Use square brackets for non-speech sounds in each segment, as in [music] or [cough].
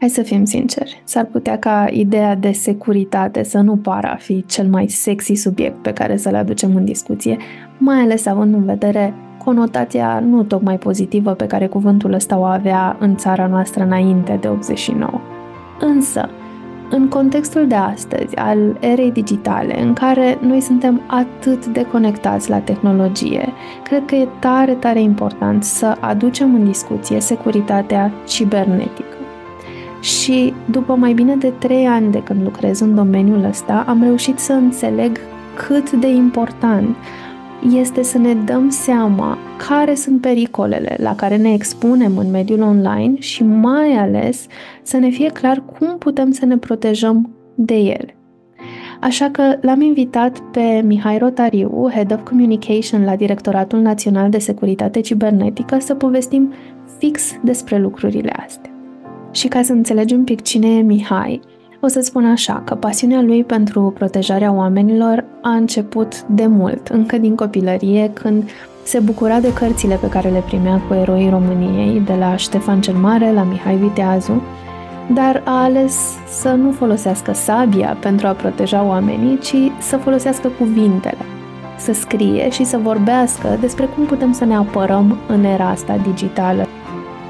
Hai să fim sinceri, s-ar putea ca ideea de securitate să nu pară a fi cel mai sexy subiect pe care să-l aducem în discuție, mai ales având în vedere conotația nu tocmai pozitivă pe care cuvântul ăsta o avea în țara noastră înainte de 89. Însă, în contextul de astăzi, al erei digitale, în care noi suntem atât de conectați la tehnologie, cred că e tare, tare important să aducem în discuție securitatea cibernetică. Și după mai bine de trei ani de când lucrez în domeniul ăsta, am reușit să înțeleg cât de important este să ne dăm seama care sunt pericolele la care ne expunem în mediul online și mai ales să ne fie clar cum putem să ne protejăm de ele. Așa că l-am invitat pe Mihai Rotariu, Head of Communication la Directoratul Național de Securitate Cibernetică, să povestim fix despre lucrurile astea. Și ca să înțelegi un pic cine e Mihai, o să spun așa că pasiunea lui pentru protejarea oamenilor a început de mult, încă din copilărie, când se bucura de cărțile pe care le primea cu eroii României, de la Ștefan cel Mare la Mihai Viteazu, dar a ales să nu folosească sabia pentru a proteja oamenii, ci să folosească cuvintele, să scrie și să vorbească despre cum putem să ne apărăm în era asta digitală.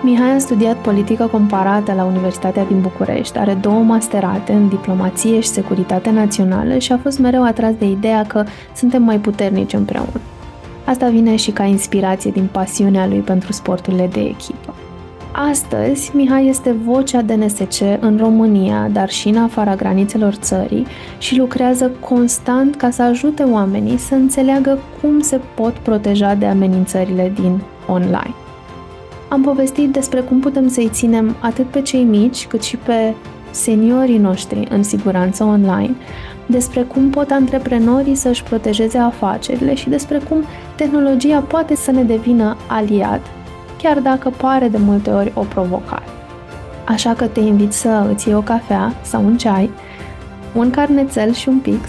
Mihai a studiat politică comparată la Universitatea din București, are două masterate în diplomație și securitate națională și a fost mereu atras de ideea că suntem mai puternici împreună. Asta vine și ca inspirație din pasiunea lui pentru sporturile de echipă. Astăzi, Mihai este vocea DNSC în România, dar și în afara granițelor țării și lucrează constant ca să ajute oamenii să înțeleagă cum se pot proteja de amenințările din online am povestit despre cum putem să-i ținem atât pe cei mici, cât și pe seniorii noștri în siguranță online, despre cum pot antreprenorii să-și protejeze afacerile și despre cum tehnologia poate să ne devină aliat, chiar dacă pare de multe ori o provocare. Așa că te invit să îți iei o cafea sau un ceai, un carnețel și un pix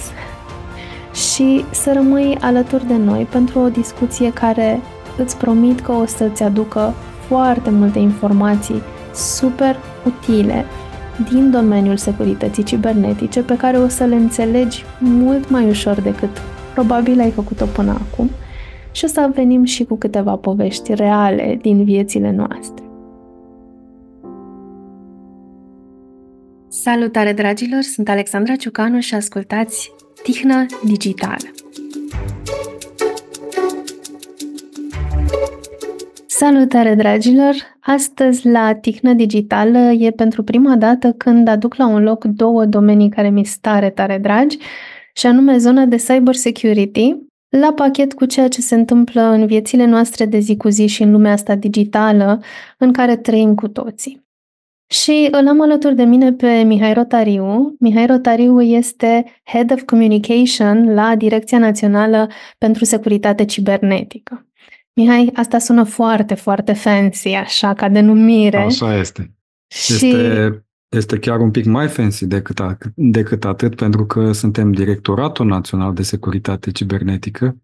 și să rămâi alături de noi pentru o discuție care îți promit că o să-ți aducă foarte multe informații super utile din domeniul securității cibernetice pe care o să le înțelegi mult mai ușor decât probabil ai făcut-o până acum și o să venim și cu câteva povești reale din viețile noastre. Salutare dragilor, sunt Alexandra Ciucanu și ascultați Tihnă Digitală. Salutare, dragilor! Astăzi, la Tihnă Digitală, e pentru prima dată când aduc la un loc două domenii care mi stare tare dragi, și anume zona de cyber security, la pachet cu ceea ce se întâmplă în viețile noastre de zi cu zi și în lumea asta digitală în care trăim cu toții. Și îl am alături de mine pe Mihai Rotariu. Mihai Rotariu este Head of Communication la Direcția Națională pentru Securitate Cibernetică. Mihai, asta sună foarte, foarte fancy, așa, ca denumire. Așa este. Și... Este, este chiar un pic mai fancy decât, a, decât atât, pentru că suntem Directoratul Național de Securitate Cibernetică,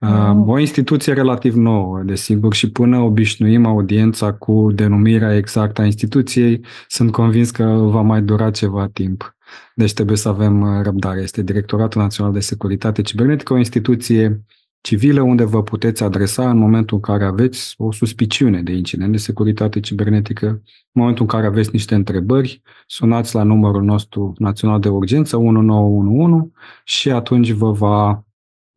wow. o instituție relativ nouă, desigur, și până obișnuim audiența cu denumirea exactă a instituției, sunt convins că va mai dura ceva timp. Deci trebuie să avem uh, răbdare. Este Directoratul Național de Securitate Cibernetică, o instituție civile unde vă puteți adresa în momentul în care aveți o suspiciune de incident de securitate cibernetică, în momentul în care aveți niște întrebări, sunați la numărul nostru național de urgență 1911 și atunci vă va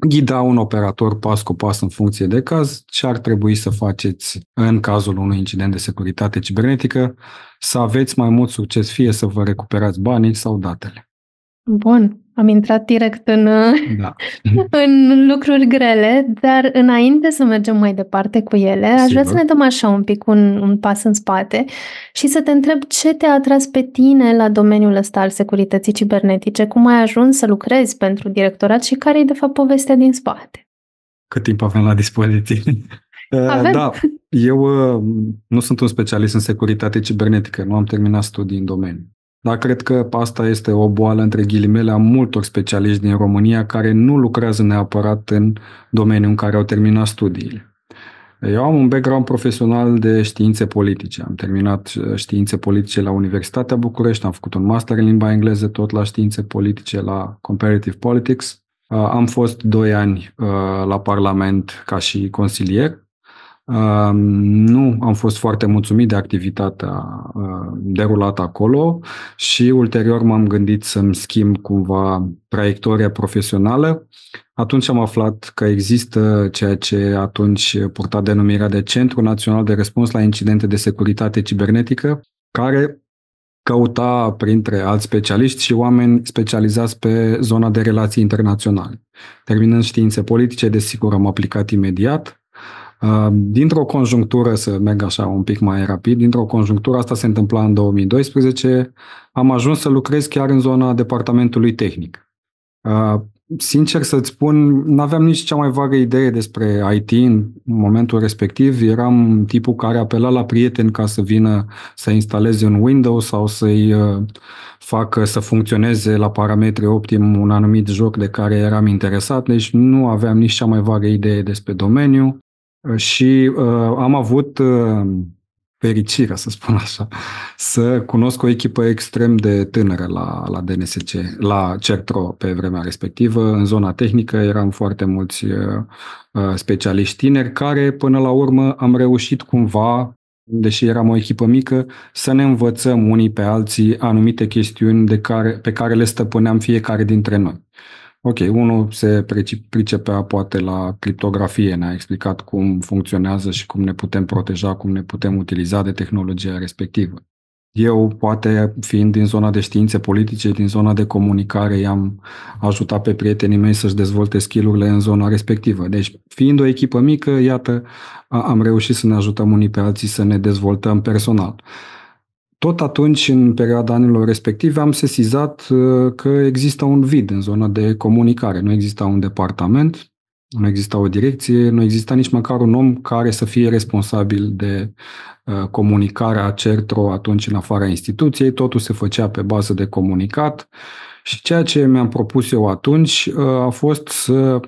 ghida un operator pas cu pas în funcție de caz ce ar trebui să faceți în cazul unui incident de securitate cibernetică, să aveți mai mult succes fie să vă recuperați banii sau datele. Bun, am intrat direct în, da. [laughs] în lucruri grele, dar înainte să mergem mai departe cu ele, Sigur. aș vrea să ne dăm așa un pic un, un pas în spate și să te întreb ce te-a atras pe tine la domeniul ăsta al securității cibernetice, cum ai ajuns să lucrezi pentru directorat și care e de fapt povestea din spate. Cât timp avem la dispoziție? [laughs] Avem. Eh, da, eu eh, nu sunt un specialist în securitate cibernetică, nu am terminat studii în domeniu. Dar cred că asta este o boală, între ghilimele, a multor specialiști din România care nu lucrează neapărat în domeniul în care au terminat studiile. Eu am un background profesional de științe politice. Am terminat uh, științe politice la Universitatea București, am făcut un master în limba engleză tot la științe politice, la Comparative Politics. Uh, am fost doi ani uh, la Parlament ca și consilier nu am fost foarte mulțumit de activitatea uh, derulată acolo și ulterior m-am gândit să-mi schimb cumva traiectoria profesională. Atunci am aflat că există ceea ce atunci purta denumirea de Centru Național de Răspuns la Incidente de Securitate Cibernetică, care căuta printre alți specialiști și oameni specializați pe zona de relații internaționale. Terminând științe politice, desigur, am aplicat imediat Ah, dintr-o conjunctură, să merg așa un pic mai rapid, dintr-o conjunctură, asta se întâmpla în 2012, am ajuns să lucrez chiar în zona departamentului tehnic. Ah, sincer să-ți spun, nu aveam nici cea mai vagă idee despre IT în momentul respectiv. Eram tipul care apela la prieteni ca să vină să instaleze un Windows sau să-i ah, facă să funcționeze la parametri optim un anumit joc de care eram interesat, deci nu aveam nici cea mai vagă idee despre domeniu și uh, am avut uh, fericirea, să spun așa, să cunosc o echipă extrem de tânără la, la DNSC, la CERTRO pe vremea respectivă. În zona tehnică eram foarte mulți uh, uh, specialiști tineri care, până la urmă, am reușit cumva deși eram o echipă mică, să ne învățăm unii pe alții anumite chestiuni de care, pe care le stăpâneam fiecare dintre noi. Ok, unul se pricepea poate la criptografie, ne-a explicat cum funcționează și cum ne putem proteja, cum ne putem utiliza de tehnologia respectivă. Eu, poate fiind din zona de științe politice, din zona de comunicare, i-am ajutat pe prietenii mei să-și dezvolte skillurile în zona respectivă. Deci, fiind o echipă mică, iată, am reușit să ne ajutăm unii pe alții să ne dezvoltăm personal tot atunci, în perioada anilor respective, am sesizat uh, că există un vid în zona de comunicare. Nu exista un departament, nu exista o direcție, nu exista nici măcar un om care să fie responsabil de uh, comunicarea CERTRO atunci în afara instituției. Totul se făcea pe bază de comunicat și ceea ce mi-am propus eu atunci uh, a fost să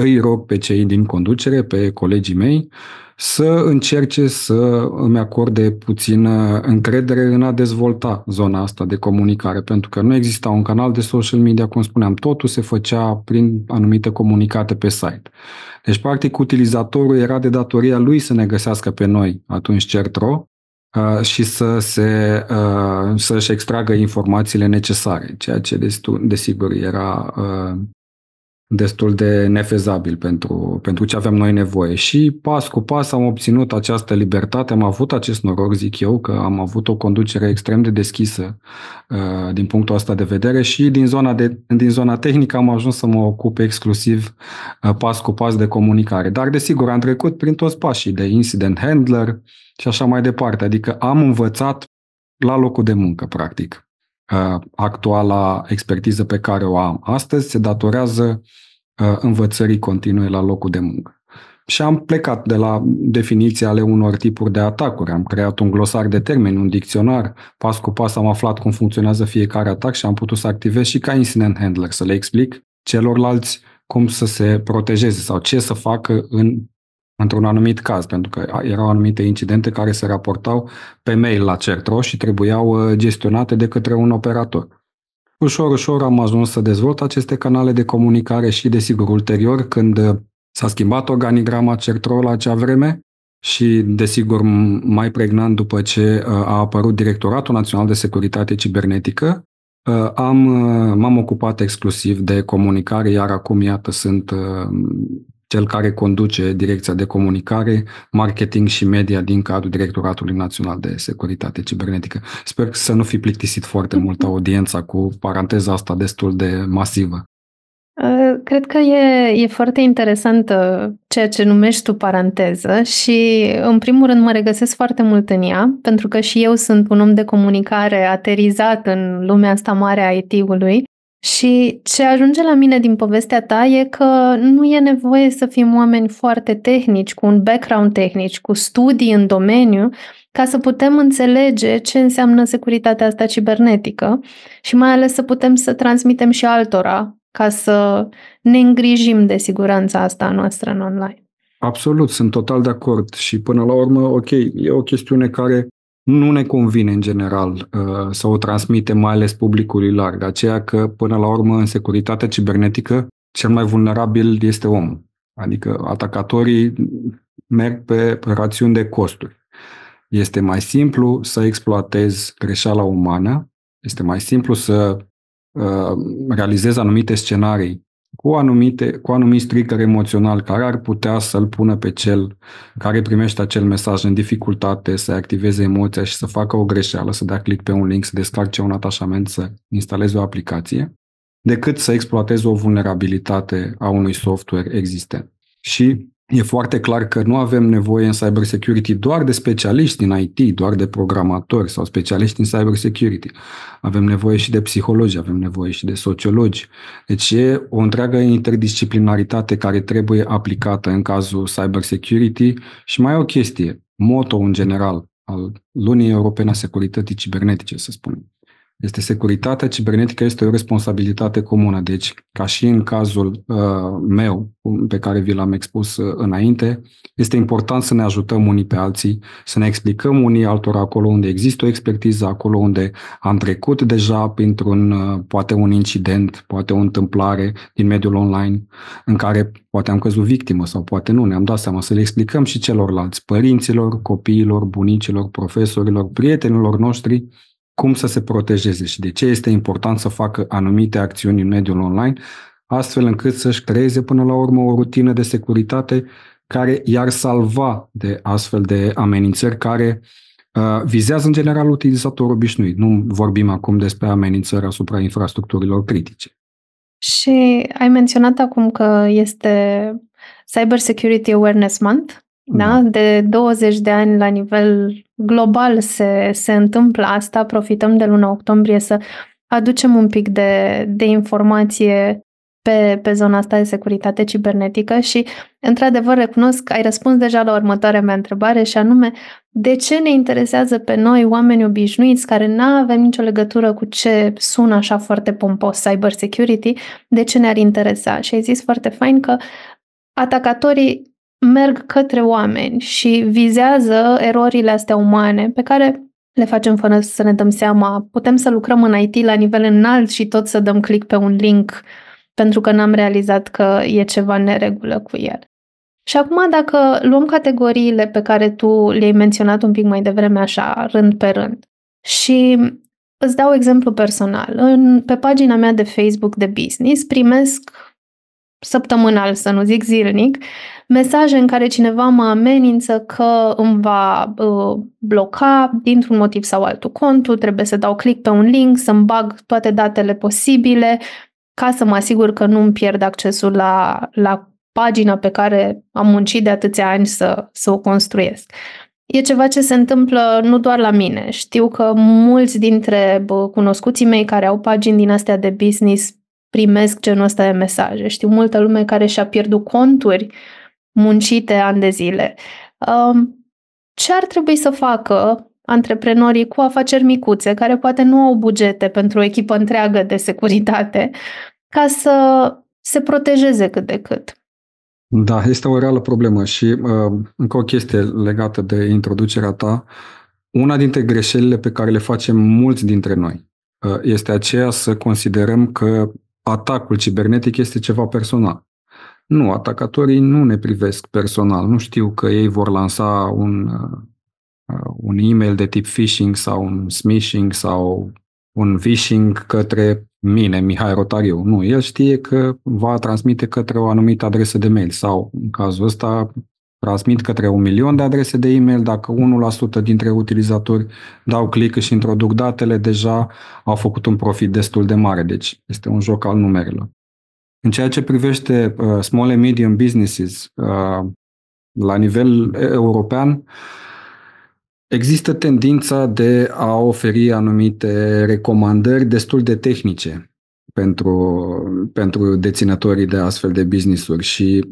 îi rog pe cei din conducere, pe colegii mei, să încerce să îmi acorde puțină încredere în a dezvolta zona asta de comunicare, pentru că nu exista un canal de social media, cum spuneam, totul se făcea prin anumite comunicate pe site. Deci, practic, utilizatorul era de datoria lui să ne găsească pe noi atunci CERTRO uh, și să se, uh, să-și extragă informațiile necesare, ceea ce desigur era uh, destul de nefezabil pentru, pentru ce aveam noi nevoie. Și pas cu pas am obținut această libertate, am avut acest noroc, zic eu, că am avut o conducere extrem de deschisă uh, din punctul ăsta de vedere și din zona, de, din zona tehnică am ajuns să mă ocup exclusiv uh, pas cu pas de comunicare. Dar, desigur, am trecut prin toți pașii de incident handler și așa mai departe. Adică am învățat la locul de muncă, practic. Uh, actuala expertiză pe care o am astăzi se datorează uh, învățării continue la locul de muncă. Și am plecat de la definiția ale unor tipuri de atacuri. Am creat un glosar de termeni, un dicționar. Pas cu pas am aflat cum funcționează fiecare atac și am putut să activez și ca incident handler, să le explic celorlalți cum să se protejeze sau ce să facă în într-un anumit caz, pentru că erau anumite incidente care se raportau pe mail la CERTRO și trebuiau uh, gestionate de către un operator. Ușor, ușor am ajuns să dezvolt aceste canale de comunicare și, desigur, ulterior, când s-a schimbat organigrama CERTRO la acea vreme și, desigur, mai pregnant după ce uh, a apărut Directoratul Național de Securitate Cibernetică, uh, am, m-am ocupat exclusiv de comunicare, iar acum, iată, sunt cel care conduce direcția de comunicare, marketing și media din cadrul Directoratului Național de Securitate Cibernetică. Sper să nu fi plictisit foarte mult [laughs] audiența cu paranteza asta destul de masivă. Ă, cred că e, e foarte interesant ă, ceea ce numești tu paranteză și, în primul rând, mă regăsesc foarte mult în ea, pentru că și eu sunt un om de comunicare aterizat în lumea asta mare a IT-ului și ce ajunge la mine din povestea ta e că nu e nevoie să fim oameni foarte tehnici, cu un background tehnic, cu studii în domeniu, ca să putem înțelege ce înseamnă securitatea asta cibernetică și mai ales să putem să transmitem și altora ca să ne îngrijim de siguranța asta noastră în online. Absolut, sunt total de acord și până la urmă, ok, e o chestiune care nu ne convine în general uh, să o transmitem, mai ales publicului larg. Aceea că, până la urmă, în securitatea cibernetică, cel mai vulnerabil este omul. Adică atacatorii merg pe rațiuni de costuri. Este mai simplu să exploatezi greșeala umană, este mai simplu să uh, realizezi anumite scenarii cu, anumite, cu anumit trigger emoțional care ar putea să-l pună pe cel care primește acel mesaj în dificultate, să activeze emoția și să facă o greșeală, să dea click pe un link, să descarce un atașament, să instaleze o aplicație, decât să exploateze o vulnerabilitate a unui software existent. Și E foarte clar că nu avem nevoie în cybersecurity doar de specialiști în IT, doar de programatori sau specialiști în cybersecurity. Avem nevoie și de psihologi, avem nevoie și de sociologi. Deci e o întreagă interdisciplinaritate care trebuie aplicată în cazul cybersecurity și mai e o chestie, moto în general al lunii europene a securității cibernetice, să spunem este securitatea cibernetică este o responsabilitate comună. Deci, ca și în cazul uh, meu, pe care vi l-am expus uh, înainte, este important să ne ajutăm unii pe alții, să ne explicăm unii altora acolo unde există o expertiză, acolo unde am trecut deja printr-un, uh, poate un incident, poate o întâmplare din mediul online, în care poate am căzut victimă sau poate nu, ne-am dat seama să le explicăm și celorlalți, părinților, copiilor, bunicilor, profesorilor, prietenilor noștri, cum să se protejeze și de ce este important să facă anumite acțiuni în mediul online, astfel încât să-și creeze până la urmă o rutină de securitate care i-ar salva de astfel de amenințări care uh, vizează în general utilizatorul obișnuit. Nu vorbim acum despre amenințări asupra infrastructurilor critice. Și ai menționat acum că este Cyber Security Awareness Month da? Mm. De 20 de ani la nivel global se, se întâmplă asta. Profităm de luna octombrie să aducem un pic de, de informație pe, pe zona asta de securitate cibernetică și, într-adevăr, recunosc că ai răspuns deja la următoarea mea întrebare și anume, de ce ne interesează pe noi, oameni obișnuiți, care nu avem nicio legătură cu ce sună așa foarte pompos cyber security, de ce ne-ar interesa? Și ai zis foarte fain că atacatorii merg către oameni și vizează erorile astea umane pe care le facem fără să ne dăm seama. Putem să lucrăm în IT la nivel înalt și tot să dăm click pe un link pentru că n-am realizat că e ceva neregulă cu el. Și acum dacă luăm categoriile pe care tu le-ai menționat un pic mai devreme așa, rând pe rând, și îți dau exemplu personal. În, pe pagina mea de Facebook de business primesc săptămânal, să nu zic zilnic, mesaje în care cineva mă amenință că îmi va uh, bloca dintr-un motiv sau altul contul, trebuie să dau click pe un link, să-mi bag toate datele posibile ca să mă asigur că nu îmi pierd accesul la, la pagina pe care am muncit de atâția ani să, să o construiesc. E ceva ce se întâmplă nu doar la mine. Știu că mulți dintre cunoscuții mei care au pagini din astea de business primesc genul ăsta de mesaje. Știu multă lume care și-a pierdut conturi muncite ani de zile. Um, ce ar trebui să facă antreprenorii cu afaceri micuțe, care poate nu au bugete pentru o echipă întreagă de securitate, ca să se protejeze cât de cât? Da, este o reală problemă și uh, încă o chestie legată de introducerea ta. Una dintre greșelile pe care le facem mulți dintre noi uh, este aceea să considerăm că atacul cibernetic este ceva personal. Nu, atacatorii nu ne privesc personal. Nu știu că ei vor lansa un, uh, un e-mail de tip phishing sau un smishing sau un phishing către mine, Mihai Rotariu. Nu, el știe că va transmite către o anumită adresă de mail sau, în cazul ăsta, transmit către un milion de adrese de e-mail, dacă 1% dintre utilizatori dau click și introduc datele, deja au făcut un profit destul de mare, deci este un joc al numerelor. În ceea ce privește uh, small and medium businesses uh, la nivel european, există tendința de a oferi anumite recomandări destul de tehnice pentru, pentru deținătorii de astfel de business-uri și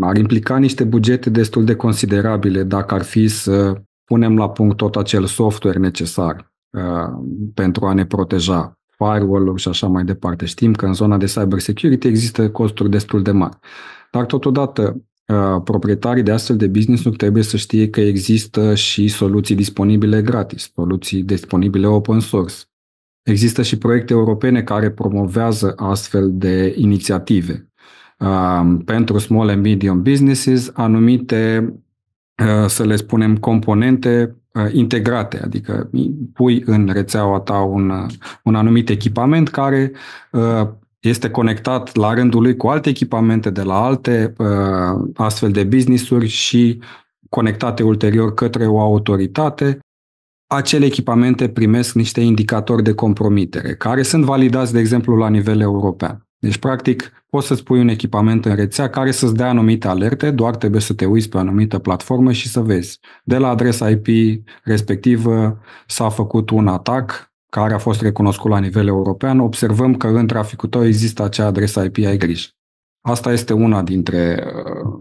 ar implica niște bugete destul de considerabile dacă ar fi să punem la punct tot acel software necesar uh, pentru a ne proteja firewall-uri și așa mai departe. Știm că în zona de cyber security există costuri destul de mari. Dar totodată uh, proprietarii de astfel de business-uri trebuie să știe că există și soluții disponibile gratis, soluții disponibile open source. Există și proiecte europene care promovează astfel de inițiative pentru small and medium businesses anumite, uh, să le spunem, componente uh, integrate, adică pui în rețeaua ta un, uh, un anumit echipament care este conectat la rândul lui cu alte echipamente de la alte astfel de business-uri și conectate ulterior către o autoritate acele echipamente primesc niște indicatori de compromitere, care sunt validați, de exemplu, la nivel european. Deci, practic, poți să-ți pui un echipament în rețea care să-ți dea anumite alerte, doar trebuie să te uiți pe o anumită platformă și să vezi. De la adresa IP respectivă s-a făcut un atac care a fost recunoscut la nivel european, observăm că în traficul tău există acea adresă IP, ai grijă. Asta este una dintre uh,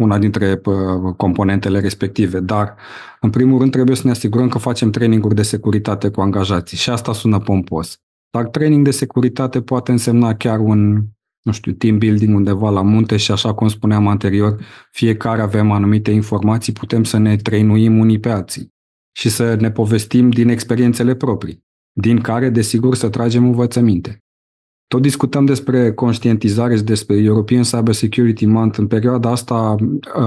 una dintre uh, componentele respective, dar în primul rând trebuie să ne asigurăm că facem traininguri de securitate cu angajații și asta sună pompos. Dar training de securitate poate însemna chiar un, nu știu, team building undeva la munte și așa cum spuneam anterior, fiecare avem anumite informații, putem să ne trainuim unii pe alții și să ne povestim din experiențele proprii, din care, desigur, să tragem învățăminte. Tot discutăm despre conștientizare și despre European Cyber Security Month. În perioada asta,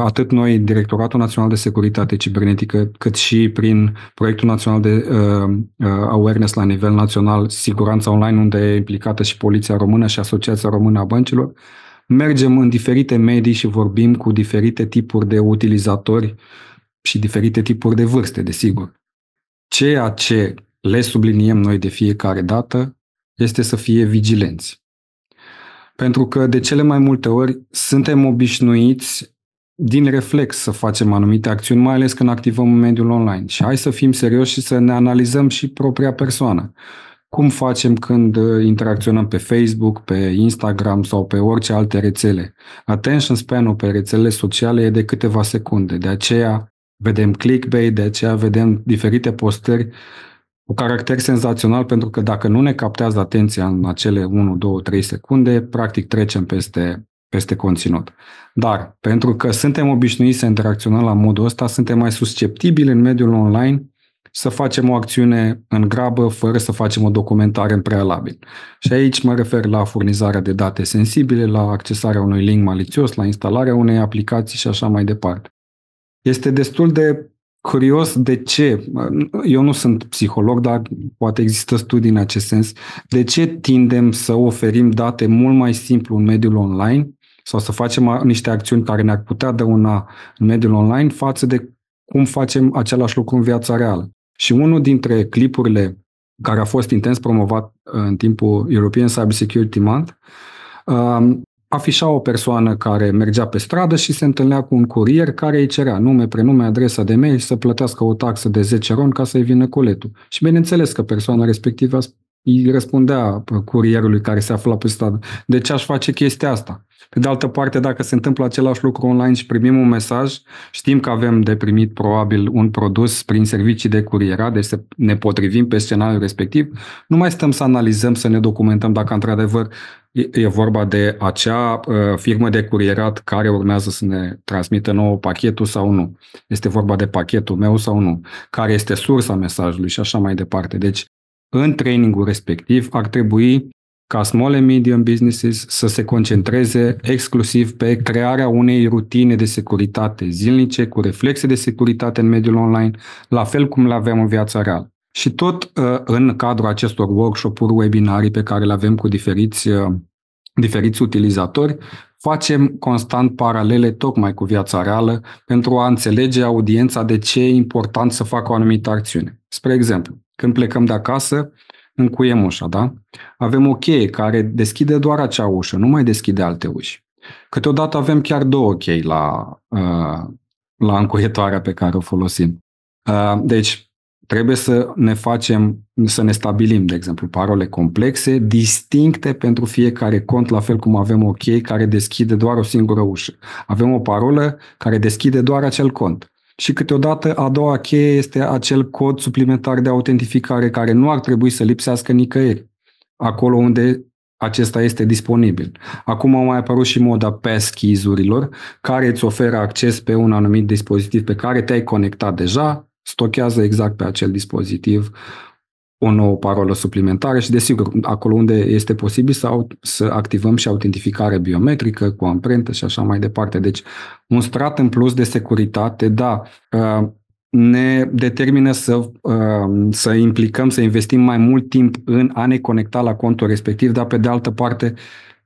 atât noi, Directoratul Național de Securitate Cibernetică, cât și prin proiectul național de uh, uh, awareness la nivel național, Siguranța Online, unde e implicată și Poliția Română și Asociația Română a Băncilor, mergem în diferite medii și vorbim cu diferite tipuri de utilizatori și diferite tipuri de vârste, desigur. Ceea ce le subliniem noi de fiecare dată este să fie vigilenți. Pentru că de cele mai multe ori suntem obișnuiți din reflex să facem anumite acțiuni, mai ales când activăm în mediul online. Și hai să fim serioși și să ne analizăm și propria persoană. Cum facem când uh, interacționăm pe Facebook, pe Instagram sau pe orice alte rețele? Attention span-ul pe rețelele sociale e de câteva secunde. De aceea vedem clickbait, de aceea vedem diferite postări cu caracter senzațional, pentru că dacă nu ne captează atenția în acele 1, 2, 3 secunde, practic trecem peste, peste conținut. Dar, pentru că suntem obișnuiți să interacționăm la modul ăsta, suntem mai susceptibili în mediul online să facem o acțiune în grabă fără să facem o documentare în prealabil. Și aici mă refer la furnizarea de date sensibile, la accesarea unui link malițios, la instalarea unei aplicații și așa mai departe. Este destul de curios de ce, eu nu sunt psiholog, dar poate există studii în acest sens, de ce tindem să oferim date mult mai simplu în mediul online sau să facem niște acțiuni care ne-ar putea dăuna în mediul online față de cum facem același lucru în viața reală. Și unul dintre clipurile care a fost intens promovat uh, în timpul European Cyber Security Month um, afișa o persoană care mergea pe stradă și se întâlnea cu un curier care îi cerea nume, prenume, adresa de mail să plătească o taxă de 10 ron ca să-i vină coletul. Și bineînțeles că persoana respectivă îi răspundea uh, curierului care se afla pe stradă, de ce aș face chestia asta? Pe de altă parte, dacă se întâmplă același lucru online și primim un mesaj, știm că avem de primit probabil un produs prin servicii de curiera, deci să ne potrivim pe scenariul respectiv, nu mai stăm să analizăm, să ne documentăm dacă într-adevăr e vorba de acea uh, firmă de curierat care urmează să ne transmită nouă pachetul sau nu. Este vorba de pachetul meu sau nu. Care este sursa mesajului și așa mai departe. Deci, în trainingul respectiv ar trebui ca small and medium businesses să se concentreze exclusiv pe crearea unei rutine de securitate zilnice cu reflexe de securitate în mediul online, la fel cum le avem în viața reală. Și tot uh, în cadrul acestor workshop-uri, webinarii pe care le avem cu diferiți, uh, diferiți utilizatori, facem constant paralele tocmai cu viața reală pentru a înțelege audiența de ce e important să facă o anumită acțiune. Spre exemplu, când plecăm de acasă, încuiem ușa, da? Avem o cheie care deschide doar acea ușă, nu mai deschide alte uși. Câteodată avem chiar două chei la, uh, la încuietoarea pe care o folosim. Uh, deci, trebuie să ne facem, să ne stabilim, de exemplu, parole complexe, distincte pentru fiecare cont, la fel cum avem o cheie care deschide doar o singură ușă. Avem o parolă care deschide doar acel cont și câteodată a doua cheie este acel cod suplimentar de autentificare care nu ar trebui să lipsească nicăieri, acolo unde acesta este disponibil. Acum au mai apărut și moda passkeys-urilor, care îți oferă acces pe un anumit dispozitiv pe care te-ai conectat deja, stochează exact pe acel dispozitiv o nouă parolă suplimentară și, desigur, acolo unde este posibil sau să activăm și autentificare biometrică cu amprentă și așa mai departe. Deci, un strat în plus de securitate, da, uh, ne determină să, uh, să implicăm, să investim mai mult timp în a ne conecta la contul respectiv, dar, pe de altă parte,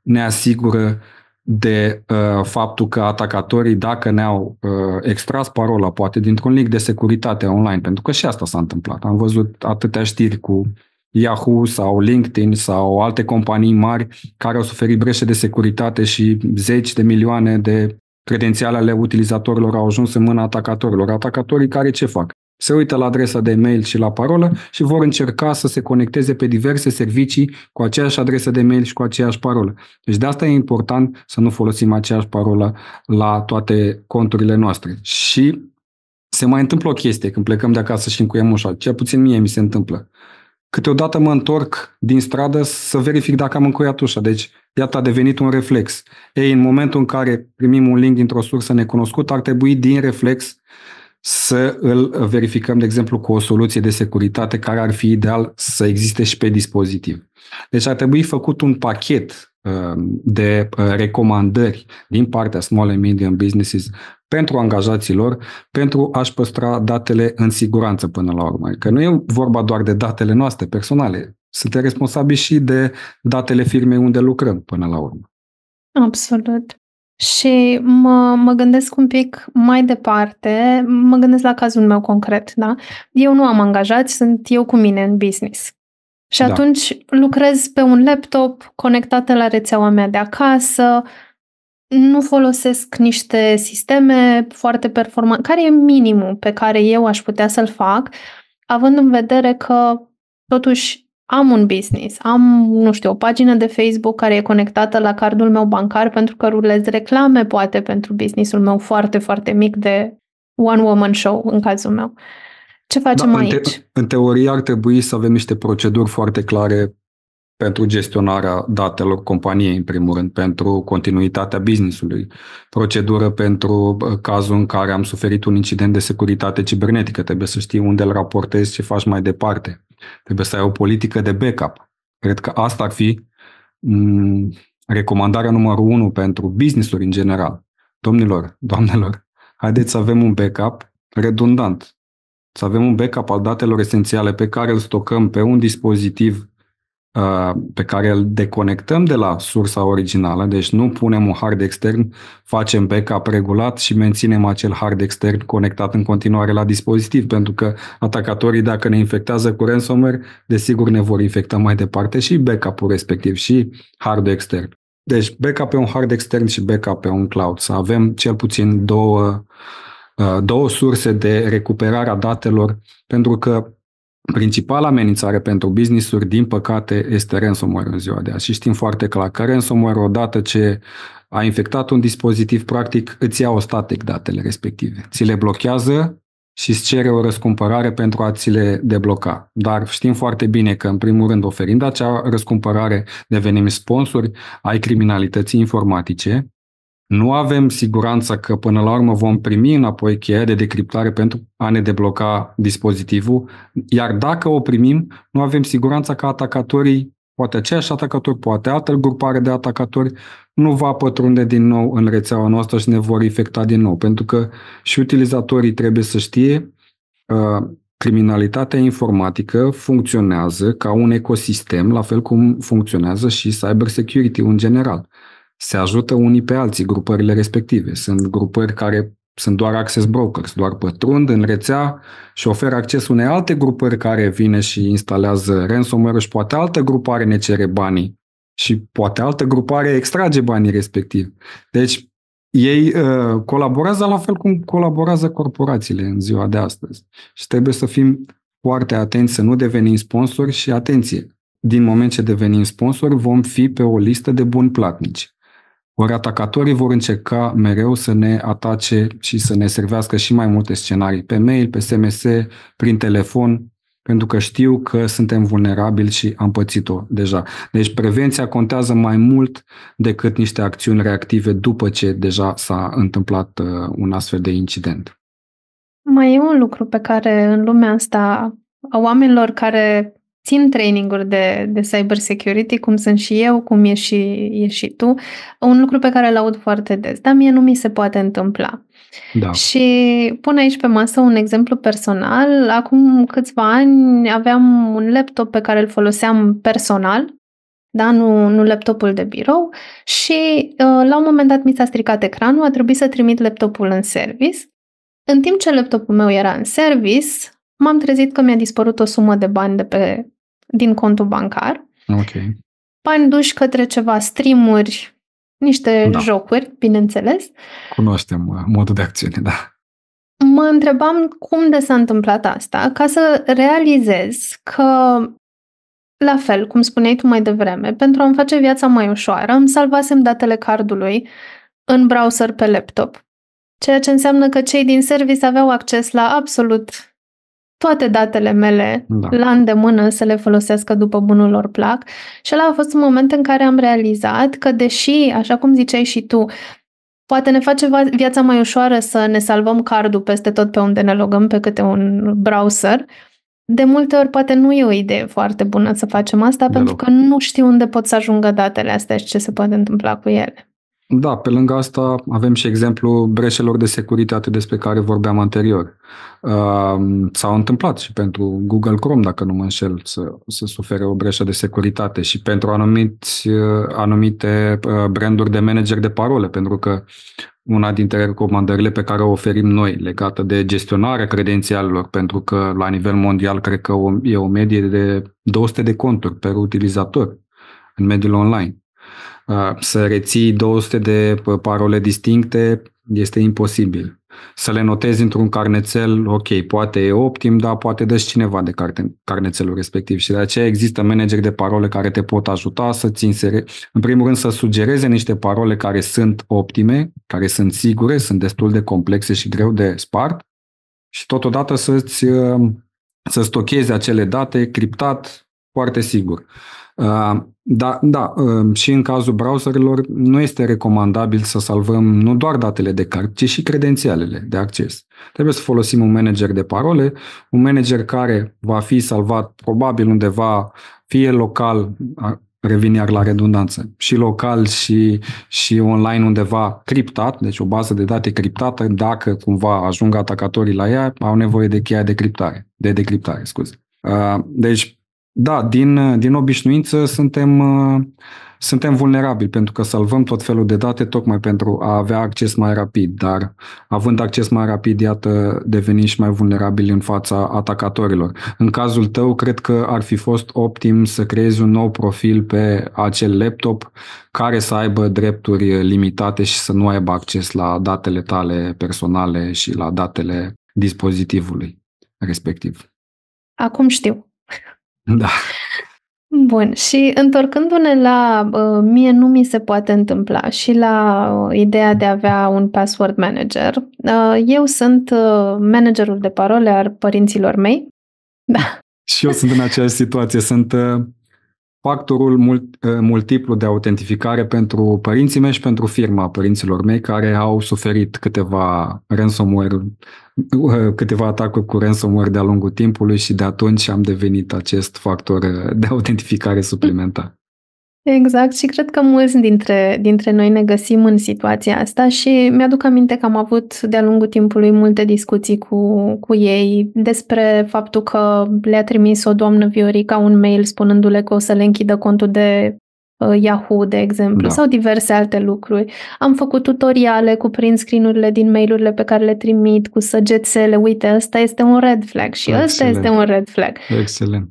ne asigură de uh, faptul că atacatorii, dacă ne-au uh, extras parola, poate dintr-un link de securitate online, pentru că și asta s-a întâmplat. Am văzut atâtea știri cu Yahoo sau LinkedIn sau alte companii mari care au suferit breșe de securitate și zeci de milioane de credențiale ale utilizatorilor au ajuns în mâna atacatorilor. Atacatorii care ce fac? se uită la adresa de mail și la parolă și vor încerca să se conecteze pe diverse servicii cu aceeași adresă de mail și cu aceeași parolă. Deci de asta e important să nu folosim aceeași parolă la toate conturile noastre. Și se mai întâmplă o chestie când plecăm de acasă și încuiem ușa, cel puțin mie mi se întâmplă. Câteodată mă întorc din stradă să verific dacă am încuiat ușa, deci iată a devenit un reflex. Ei, în momentul în care primim un link dintr-o sursă necunoscută, ar trebui din reflex să îl verificăm, de exemplu, cu o soluție de securitate care ar fi ideal să existe și pe dispozitiv. Deci ar trebui făcut un pachet uh, de uh, recomandări din partea Small and Medium Businesses pentru angajaților, pentru a-și păstra datele în siguranță până la urmă. Că nu e vorba doar de datele noastre personale, suntem responsabili și de datele firmei unde lucrăm până la urmă. Absolut. Și mă, mă gândesc un pic mai departe, mă gândesc la cazul meu concret, da? Eu nu am angajați, sunt eu cu mine în business. Și da. atunci lucrez pe un laptop conectat la rețeaua mea de acasă, nu folosesc niște sisteme foarte performante, care e minimul pe care eu aș putea să-l fac, având în vedere că totuși am un business, am, nu știu, o pagină de Facebook care e conectată la cardul meu bancar pentru că rulez reclame, poate, pentru businessul meu foarte, foarte mic de one-woman show, în cazul meu. Ce facem da, aici? În, te- în teorie ar trebui să avem niște proceduri foarte clare pentru gestionarea datelor companiei, în primul rând, pentru continuitatea businessului, procedură pentru cazul în care am suferit un incident de securitate cibernetică, trebuie să știi unde îl raportezi, ce faci mai departe. Trebuie să ai o politică de backup. Cred că asta ar fi mm, recomandarea numărul unu pentru business-uri în general. Domnilor, doamnelor, haideți să avem un backup redundant. Să avem un backup al datelor esențiale pe care îl stocăm pe un dispozitiv pe care îl deconectăm de la sursa originală, deci nu punem un hard extern, facem backup regulat și menținem acel hard extern conectat în continuare la dispozitiv, pentru că atacatorii, dacă ne infectează cu ransomware, desigur ne vor infecta mai departe și backup-ul respectiv și hard extern. Deci backup pe un hard extern și backup pe un cloud, să avem cel puțin două, două surse de recuperare a datelor, pentru că Principala amenințare pentru business-uri, din păcate, este ransomware în ziua de azi. Și știm foarte clar că ransomware, odată ce a infectat un dispozitiv, practic îți ia static datele respective. Ți le blochează și îți cere o răscumpărare pentru a ți le debloca. Dar știm foarte bine că, în primul rând, oferind acea răscumpărare, devenim sponsori ai criminalității informatice, nu avem siguranța că până la urmă vom primi înapoi cheia de decriptare pentru a ne debloca dispozitivul, iar dacă o primim, nu avem siguranța că atacatorii, poate aceiași atacatori, poate altă grupare de atacatori, nu va pătrunde din nou în rețeaua noastră și ne vor infecta din nou, pentru că și utilizatorii trebuie să știe uh, criminalitatea informatică funcționează ca un ecosistem, la fel cum funcționează și cybersecurity în general se ajută unii pe alții grupările respective. Sunt grupări care sunt doar access brokers, doar pătrund în rețea și oferă acces unei alte grupări care vine și instalează ransomware și poate altă grupare ne cere banii și poate altă grupare extrage banii respectiv. Deci ei uh, colaborează la fel cum colaborează corporațiile în ziua de astăzi. Și trebuie să fim foarte atenți să nu devenim sponsori și atenție. Din moment ce devenim sponsori, vom fi pe o listă de buni platnici. Ori atacatorii vor încerca mereu să ne atace și să ne servească și mai multe scenarii, pe mail, pe SMS, prin telefon, pentru că știu că suntem vulnerabili și am pățit-o deja. Deci prevenția contează mai mult decât niște acțiuni reactive după ce deja s-a întâmplat uh, un astfel de incident. Mai e un lucru pe care în lumea asta a oamenilor care țin traininguri de, de cyber security, cum sunt și eu, cum e și, e și tu, un lucru pe care îl aud foarte des, dar mie nu mi se poate întâmpla. Da. Și pun aici pe masă un exemplu personal. Acum câțiva ani aveam un laptop pe care îl foloseam personal, da, nu, nu laptopul de birou și uh, la un moment dat mi s-a stricat ecranul, a trebuit să trimit laptopul în service. În timp ce laptopul meu era în service, m-am trezit că mi-a dispărut o sumă de bani de pe din contul bancar. Ok. Bani duși către ceva streamuri, niște da. jocuri, bineînțeles. Cunoaștem uh, modul de acțiune, da. Mă întrebam cum de s-a întâmplat asta, ca să realizez că la fel, cum spuneai tu mai devreme, pentru a-mi face viața mai ușoară, îmi salvasem datele cardului în browser pe laptop. Ceea ce înseamnă că cei din service aveau acces la absolut toate datele mele da. la îndemână să le folosească după bunul lor plac. Și ăla a fost un moment în care am realizat că, deși, așa cum ziceai și tu, Poate ne face viața mai ușoară să ne salvăm cardul peste tot pe unde ne logăm pe câte un browser. De multe ori poate nu e o idee foarte bună să facem asta de pentru că nu știu unde pot să ajungă datele astea și ce se poate întâmpla cu ele. Da, pe lângă asta avem și exemplu breșelor de securitate despre care vorbeam anterior. Uh, s-au întâmplat și pentru Google Chrome, dacă nu mă înșel, să, să sufere o breșă de securitate și pentru anumiți, anumite uh, branduri de manager de parole, pentru că una dintre recomandările pe care o oferim noi legată de gestionarea credențialelor, pentru că la nivel mondial cred că o, e o medie de 200 de conturi per utilizator în mediul online să reții 200 de parole distincte este imposibil. Să le notezi într-un carnețel, ok, poate e optim, dar poate dă cineva de carte, carnețelul respectiv și de aceea există manageri de parole care te pot ajuta să ți insere, în primul rând să sugereze niște parole care sunt optime, care sunt sigure, sunt destul de complexe și greu de spart și totodată să-ți să stochezi acele date criptat foarte sigur. Ă, da, da, ă, și în cazul browserilor nu este recomandabil să salvăm nu doar datele de card, ci și credențialele de acces. Trebuie să folosim un manager de parole, un manager care va fi salvat probabil undeva, fie local, revin iar la redundanță, și local și, și online undeva criptat, deci o bază de date criptată, dacă cumva ajung atacatorii la ea, au nevoie de cheia de criptare, de decriptare, scuze. Ă, deci da, din, din obișnuință suntem, uh, suntem vulnerabili pentru că salvăm tot felul de date tocmai pentru a avea acces mai rapid, dar având acces mai rapid, iată, devenim și mai vulnerabili în fața atacatorilor. În cazul tău, cred că ar fi fost optim să creezi un nou profil pe acel laptop care să aibă drepturi limitate și să nu aibă acces la datele tale personale și la datele dispozitivului respectiv. Acum știu. Da. Bun, și întorcându-ne la mie nu mi se poate întâmpla și la uh, ideea de a avea un password manager, uh, eu sunt uh, managerul de parole al părinților mei. Da. Și eu sunt în aceeași situație, sunt factorul mult, eh, multiplu de autentificare pentru părinții mei și pentru firma părinților mei care au suferit câteva ransomware, eh, câteva atacuri cu ransomware de-a lungul timpului și de atunci am devenit acest factor eh, de autentificare suplimentar. Exact și cred că mulți dintre, dintre noi ne găsim în situația asta și mi-aduc aminte că am avut de-a lungul timpului multe discuții cu, cu ei despre faptul că le-a trimis o doamnă Viorica un mail spunându-le că o să le închidă contul de uh, Yahoo, de exemplu, da. sau diverse alte lucruri. Am făcut tutoriale cu print screen-urile din mailurile pe care le trimit, cu săgețele, uite, ăsta este un red flag și Excelent. ăsta este un red flag. Excelent.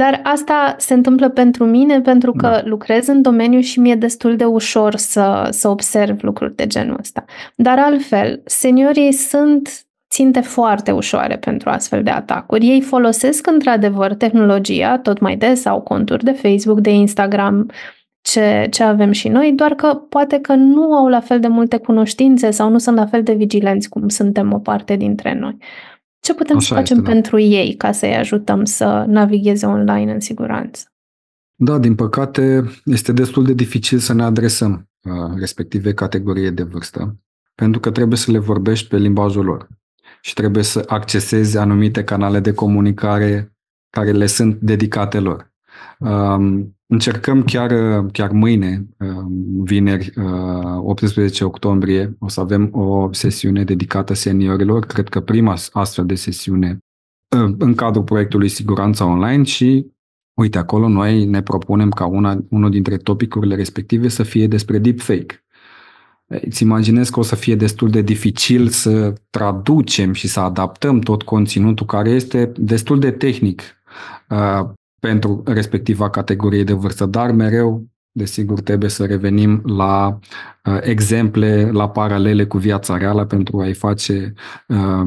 Dar asta se întâmplă pentru mine pentru că da. lucrez în domeniu și mi-e destul de ușor să, să observ lucruri de genul ăsta. Dar altfel, seniorii sunt ținte foarte ușoare pentru astfel de atacuri. Ei folosesc într-adevăr tehnologia tot mai des sau conturi de Facebook, de Instagram, ce, ce avem și noi, doar că poate că nu au la fel de multe cunoștințe sau nu sunt la fel de vigilenți cum suntem o parte dintre noi ce putem Așa să facem este, da. pentru ei ca să-i ajutăm să navigheze online în siguranță? Da, din păcate este destul de dificil să ne adresăm uh, respective categorie de vârstă, pentru că trebuie să le vorbești pe limbajul lor și trebuie să accesezi anumite canale de comunicare care le sunt dedicate lor. Uh, Încercăm chiar, chiar mâine, uh, vineri, 18 uh, octombrie, o să avem o sesiune dedicată seniorilor, cred că prima astfel de sesiune uh, în cadrul proiectului Siguranța Online și, uite, acolo noi ne propunem ca una, unul dintre topicurile respective să fie despre deepfake. Îți imaginez că o să fie destul de dificil să traducem și să adaptăm tot conținutul care este destul de tehnic pentru respectiva categorie de vârstă, dar mereu, desigur, trebuie să revenim la uh, exemple, la paralele cu viața reală pentru a-i face uh,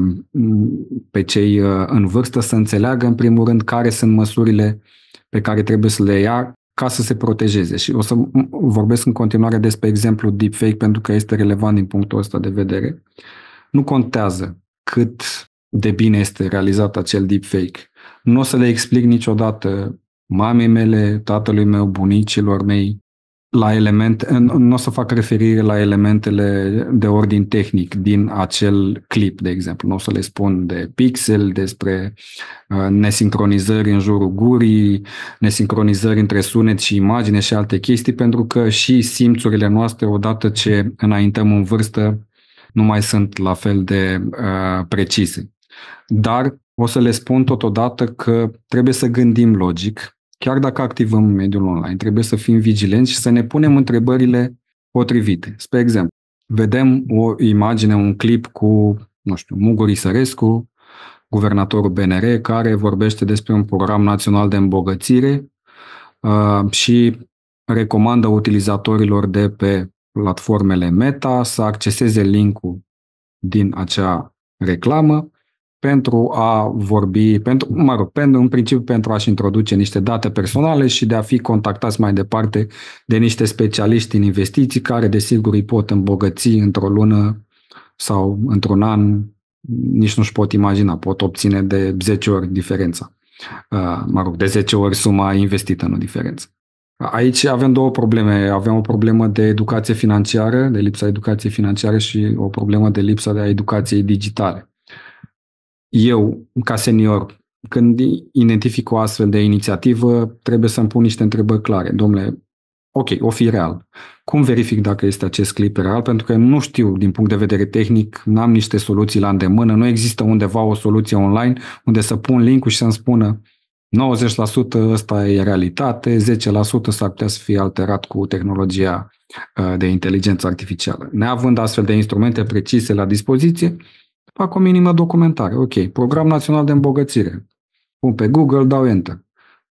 pe cei uh, în vârstă să înțeleagă, în primul rând, care sunt măsurile pe care trebuie să le ia ca să se protejeze. Și o să vorbesc în continuare despre exemplu deepfake pentru că este relevant din punctul ăsta de vedere. Nu contează cât de bine este realizat acel deepfake nu o să le explic niciodată mamei mele, tatălui meu, bunicilor mei, la elemente, nu o să fac referire la elementele de ordin tehnic din acel clip, de exemplu. Nu o să le spun de pixel, despre uh, nesincronizări în jurul gurii, nesincronizări între sunet și imagine și alte chestii, pentru că și simțurile noastre, odată ce înaintăm în vârstă, nu mai sunt la fel de uh, precise. Dar o să le spun totodată că trebuie să gândim logic, chiar dacă activăm mediul online, trebuie să fim vigilenți și să ne punem întrebările potrivite. Spre exemplu, vedem o imagine, un clip cu, nu știu, Muguri Sărescu, guvernatorul BNR, care vorbește despre un program național de îmbogățire uh, și recomandă utilizatorilor de pe platformele Meta să acceseze linkul din acea reclamă pentru a vorbi, pentru, mă rog, pentru, în principiu pentru a-și introduce niște date personale și de a fi contactați mai departe de niște specialiști în investiții care, desigur, îi pot îmbogăți într-o lună sau într-un an, nici nu-și pot imagina, pot obține de 10 ori diferența. Uh, mă rog, de 10 ori suma investită, nu diferență. Aici avem două probleme. Avem o problemă de educație financiară, de lipsa educației financiare și o problemă de lipsa de educației digitale eu, ca senior, când identific o astfel de inițiativă, trebuie să-mi pun niște întrebări clare. Domnule, ok, o fi real. Cum verific dacă este acest clip real? Pentru că nu știu din punct de vedere tehnic, n-am niște soluții la îndemână, nu există undeva o soluție online unde să pun link-ul și să-mi spună 90% ăsta e realitate, 10% s-ar putea să fie alterat cu tehnologia uh, de inteligență artificială. Neavând astfel de instrumente precise la dispoziție, Fac o minimă documentare. Ok, Program Național de Îmbogățire. Pun pe Google, dau Enter.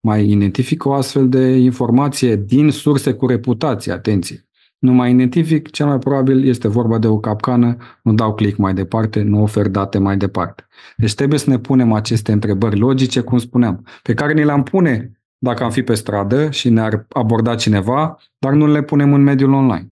Mai identific o astfel de informație din surse cu reputație, atenție. Nu mai identific, cel mai probabil este vorba de o capcană, nu dau click mai departe, nu ofer date mai departe. Deci trebuie să ne punem aceste întrebări logice, cum spuneam, pe care ni le-am pune dacă am fi pe stradă și ne-ar aborda cineva, dar nu le punem în mediul online.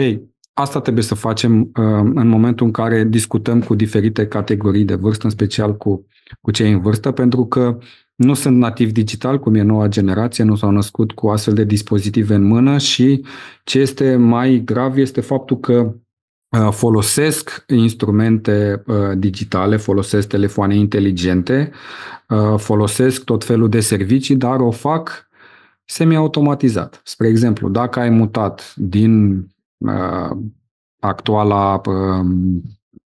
Ei, Asta trebuie să facem uh, în momentul în care discutăm cu diferite categorii de vârstă, în special cu, cu cei în vârstă, pentru că nu sunt nativ digital, cum e noua generație, nu s-au născut cu astfel de dispozitive în mână și ce este mai grav este faptul că uh, folosesc instrumente uh, digitale, folosesc telefoane inteligente, folosesc tot felul de servicii, dar o fac semi-automatizat. Spre exemplu, dacă ai mutat din Uh, actuala, um,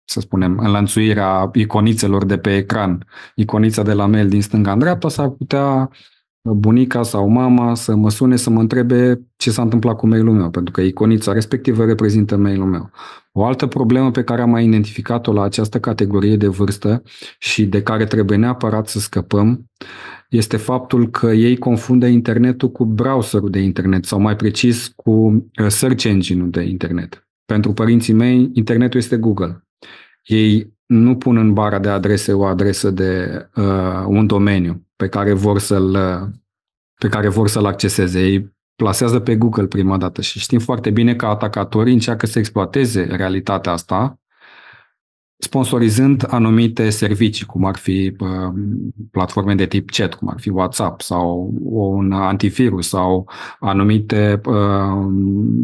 să spunem, înlănțuirea iconițelor de pe ecran, iconița de la mail din stânga în dreapta, s-ar putea uh, bunica sau mama să mă sune să mă întrebe ce s-a întâmplat cu mailul meu, pentru că iconița respectivă reprezintă mailul meu. O altă problemă pe care am mai identificat-o la această categorie de vârstă și de care trebuie neapărat să scăpăm este faptul că ei confundă internetul cu browserul de internet sau mai precis cu uh, search engine-ul de internet. Pentru părinții mei, internetul este Google. Ei nu pun în bara de adrese o adresă de uh, un domeniu pe care vor să-l uh, pe care vor să-l acceseze. Ei plasează pe Google prima dată și știm foarte bine că atacatorii încearcă să exploateze realitatea asta sponsorizând anumite servicii, cum ar fi uh, platforme de tip chat, cum ar fi WhatsApp sau un antivirus sau anumite uh,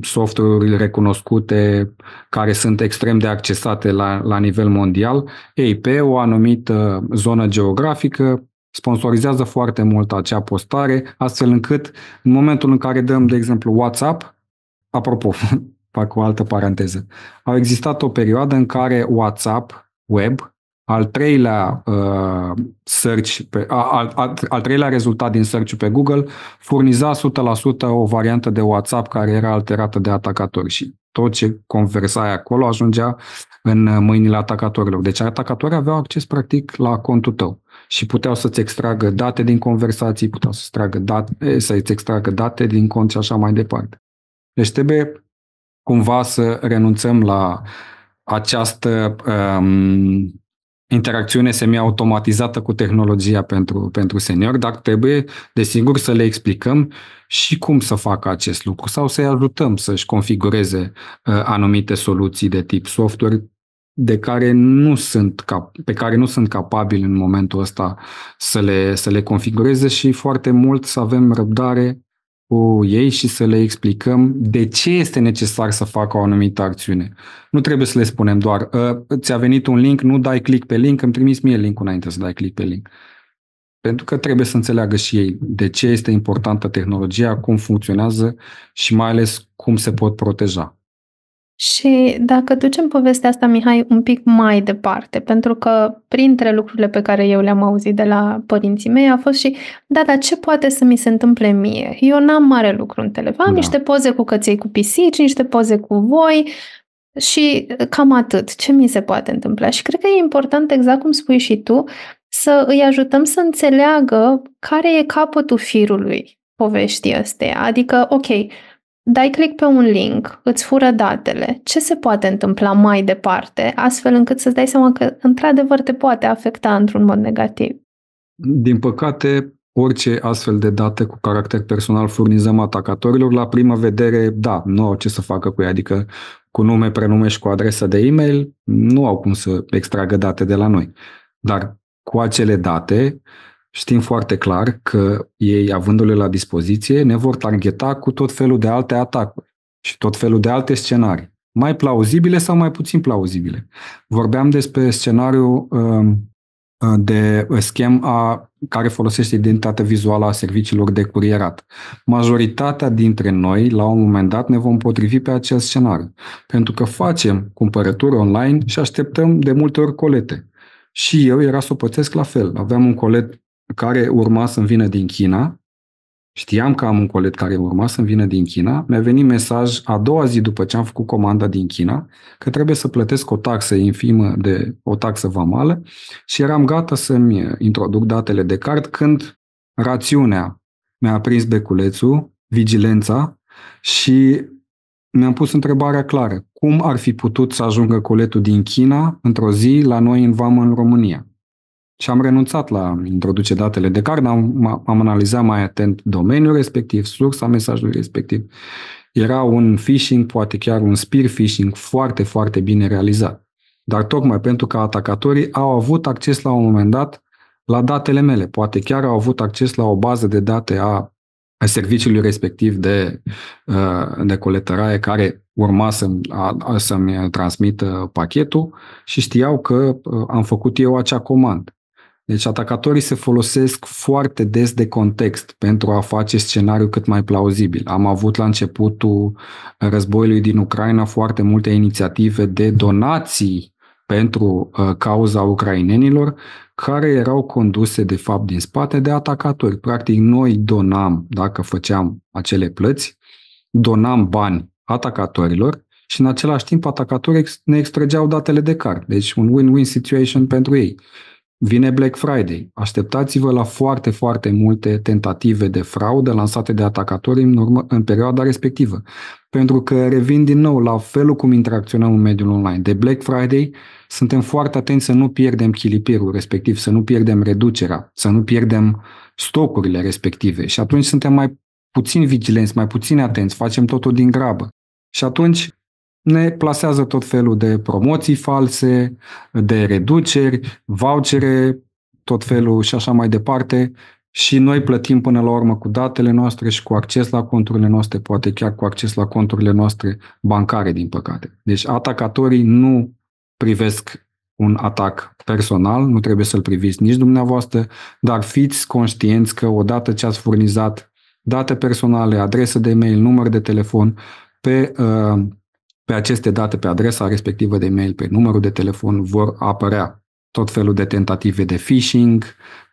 softuri recunoscute care sunt extrem de accesate la, la nivel mondial, ei, pe o anumită zonă geografică sponsorizează foarte mult acea postare, astfel încât în momentul în care dăm, de exemplu, WhatsApp, apropo, fac o altă paranteză. Au existat o perioadă în care WhatsApp, web, al treilea uh, search pe, al, al, al treilea rezultat din search pe Google furniza 100% o variantă de WhatsApp care era alterată de atacatori și tot ce conversai acolo ajungea în mâinile atacatorilor. Deci atacatorii aveau acces practic la contul tău și puteau să-ți extragă date din conversații, puteau să-ți extragă date, eh, să-ți extragă date din cont și așa mai departe. Deci trebuie cumva să renunțăm la această um, interacțiune semi-automatizată cu tehnologia pentru, pentru seniori, dar trebuie, desigur, să le explicăm și cum să facă acest lucru sau să-i ajutăm să-și configureze uh, anumite soluții de tip software de care nu sunt cap- pe care nu sunt capabili în momentul ăsta să le, să le configureze și foarte mult să avem răbdare cu ei și să le explicăm de ce este necesar să facă o anumită acțiune. Nu trebuie să le spunem doar, ă, ți-a venit un link, nu dai click pe link, îmi trimis mie linkul înainte să dai click pe link. Pentru că trebuie să înțeleagă și ei de ce este importantă tehnologia, cum funcționează și mai ales cum se pot proteja. Și dacă ducem povestea asta, Mihai, un pic mai departe, pentru că printre lucrurile pe care eu le-am auzit de la părinții mei a fost și, da, dar ce poate să mi se întâmple mie? Eu n-am mare lucru în telefon, am da. niște poze cu căței cu pisici, niște poze cu voi și uh, cam atât. Ce mi se poate întâmpla? Și cred că e important, exact cum spui și tu, să îi ajutăm să înțeleagă care e capătul firului poveștii astea. Adică, ok, dai click pe un link, îți fură datele, ce se poate întâmpla mai departe, astfel încât să-ți dai seama că, într-adevăr, te poate afecta într-un mod negativ? Din păcate, orice astfel de date cu caracter personal furnizăm atacatorilor, la prima vedere, da, nu au ce să facă cu ea, adică cu nume, prenume și cu adresă de e-mail, nu au cum să extragă date de la noi. Dar cu acele date, Știm foarte clar că ei, avându-le la dispoziție, ne vor targeta cu tot felul de alte atacuri și tot felul de alte scenarii, mai plauzibile sau mai puțin plauzibile. Vorbeam despre scenariul um, de schema care folosește identitatea vizuală a serviciilor de curierat. Majoritatea dintre noi, la un moment dat, ne vom potrivi pe acel scenariu, pentru că facem cumpărături online și așteptăm de multe ori colete. Și eu era să o pățesc la fel. Aveam un colet care urma să-mi vină din China, știam că am un colet care urma să-mi vină din China, mi-a venit mesaj a doua zi după ce am făcut comanda din China că trebuie să plătesc o taxă infimă de o taxă vamală și eram gata să-mi introduc datele de card când rațiunea mi-a prins beculețul, vigilența și mi-am pus întrebarea clară. Cum ar fi putut să ajungă coletul din China într-o zi la noi în vamă în România? și am renunțat la introduce datele de card, am, am analizat mai atent domeniul respectiv, sursa mesajului respectiv. Era un phishing, poate chiar un spear phishing foarte, foarte bine realizat. Dar tocmai pentru că atacatorii au avut acces la un moment dat la datele mele, poate chiar au avut acces la o bază de date a serviciului respectiv de, uh, de coletăraie care urma să-mi, să transmită pachetul și știau că uh, am făcut eu acea comandă. Deci atacatorii se folosesc foarte des de context pentru a face scenariul cât mai plauzibil. Am avut la începutul războiului din Ucraina foarte multe inițiative de donații pentru uh, cauza ucrainenilor, care erau conduse de fapt din spate de atacatori. Practic noi donam, dacă făceam acele plăți, donam bani atacatorilor și în același timp atacatorii ne extrageau datele de card. Deci un win-win situation pentru ei. Vine Black Friday. Așteptați-vă la foarte, foarte multe tentative de fraudă lansate de atacatori în, urmă, în perioada respectivă. Pentru că revin din nou la felul cum interacționăm în mediul online. De Black Friday suntem foarte atenți să nu pierdem chilipirul respectiv, să nu pierdem reducerea, să nu pierdem stocurile respective. Și atunci suntem mai puțin vigilenți, mai puțin atenți, facem totul din grabă. Și atunci ne plasează tot felul de promoții false, de reduceri, vouchere, tot felul și așa mai departe și noi plătim până la urmă cu datele noastre și cu acces la conturile noastre, poate chiar cu acces la conturile noastre bancare, din păcate. Deci atacatorii nu privesc un atac personal, nu trebuie să-l priviți nici dumneavoastră, dar fiți conștienți că odată ce ați furnizat date personale, adresă de e-mail, număr de telefon pe uh, pe aceste date, pe adresa respectivă de mail, pe numărul de telefon, vor apărea tot felul de tentative de phishing,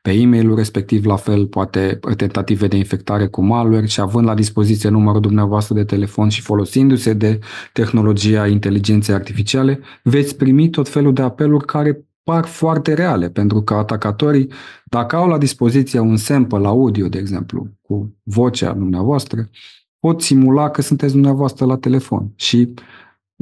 pe e-mailul respectiv la fel, poate tentative de infectare cu malware și având la dispoziție numărul dumneavoastră de telefon și folosindu-se de tehnologia inteligenței artificiale, veți primi tot felul de apeluri care par foarte reale, pentru că atacatorii, dacă au la dispoziție un sample audio, de exemplu, cu vocea dumneavoastră, pot simula că sunteți dumneavoastră la telefon și uh,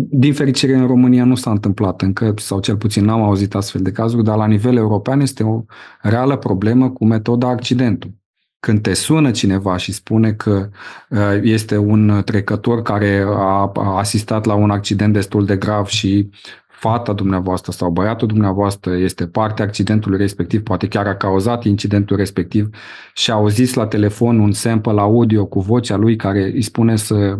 din fericire, în România nu s-a întâmplat încă, sau cel puțin n-am auzit astfel de cazuri, dar la nivel european este o reală problemă cu metoda accidentului. Când te sună cineva și spune că uh, este un trecător care a asistat la un accident destul de grav și fata dumneavoastră sau băiatul dumneavoastră este parte accidentului respectiv, poate chiar a cauzat incidentul respectiv și a auzit la telefon un sample audio cu vocea lui care îi spune să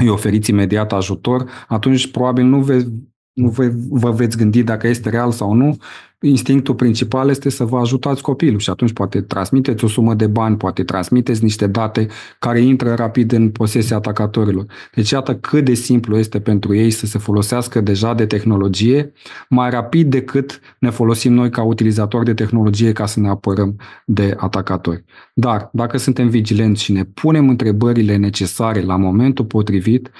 îi oferiți imediat ajutor, atunci probabil nu veți nu voi, vă veți gândi dacă este real sau nu, instinctul principal este să vă ajutați copilul și atunci poate transmiteți o sumă de bani, poate transmiteți niște date care intră rapid în posesia atacatorilor. Deci iată cât de simplu este pentru ei să se folosească deja de tehnologie mai rapid decât ne folosim noi ca utilizatori de tehnologie ca să ne apărăm de atacatori. Dar dacă suntem vigilenți și ne punem întrebările necesare la momentul potrivit, uh,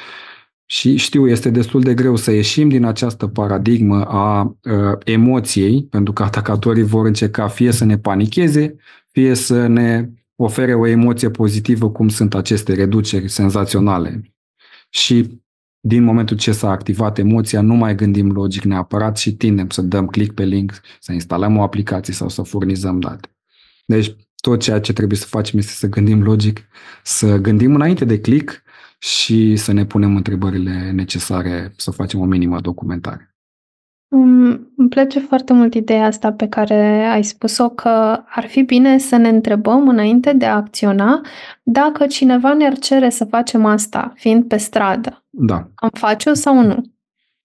și știu, este destul de greu să ieșim din această paradigmă a uh, emoției, pentru că atacatorii vor încerca fie să ne panicheze, fie să ne ofere o emoție pozitivă, cum sunt aceste reduceri senzaționale. Și din momentul ce s-a activat emoția, nu mai gândim logic neapărat și tindem să dăm click pe link, să instalăm o aplicație sau să furnizăm date. Deci tot ceea ce trebuie să facem este să gândim logic, să gândim înainte de click, și să ne punem întrebările necesare să facem o minimă documentare. Îmi place foarte mult ideea asta pe care ai spus-o, că ar fi bine să ne întrebăm înainte de a acționa dacă cineva ne-ar cere să facem asta, fiind pe stradă. Da. Am face-o sau nu?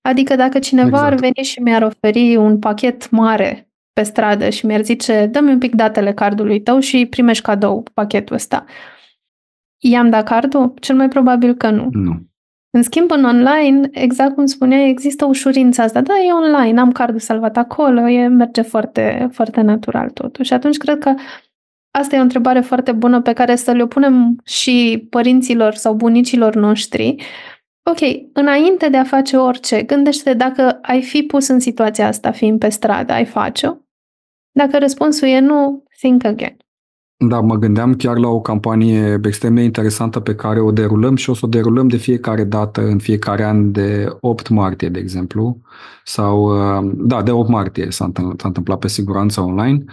Adică dacă cineva exact. ar veni și mi-ar oferi un pachet mare pe stradă și mi-ar zice, dă-mi un pic datele cardului tău și primești cadou pachetul ăsta I-am dat cardul? Cel mai probabil că nu. Nu. În schimb, în online, exact cum spuneai, există ușurința asta. Da, e online, am cardul salvat acolo, e, merge foarte, foarte natural totul. Și atunci cred că asta e o întrebare foarte bună pe care să le punem și părinților sau bunicilor noștri. Ok, înainte de a face orice, gândește dacă ai fi pus în situația asta, fiind pe stradă, ai face-o? Dacă răspunsul e nu, think again. Da, mă gândeam chiar la o campanie extrem de interesantă pe care o derulăm și o să o derulăm de fiecare dată, în fiecare an de 8 martie, de exemplu, sau, uh, da, de 8 martie s-a întâmplat, s-a întâmplat pe siguranță online.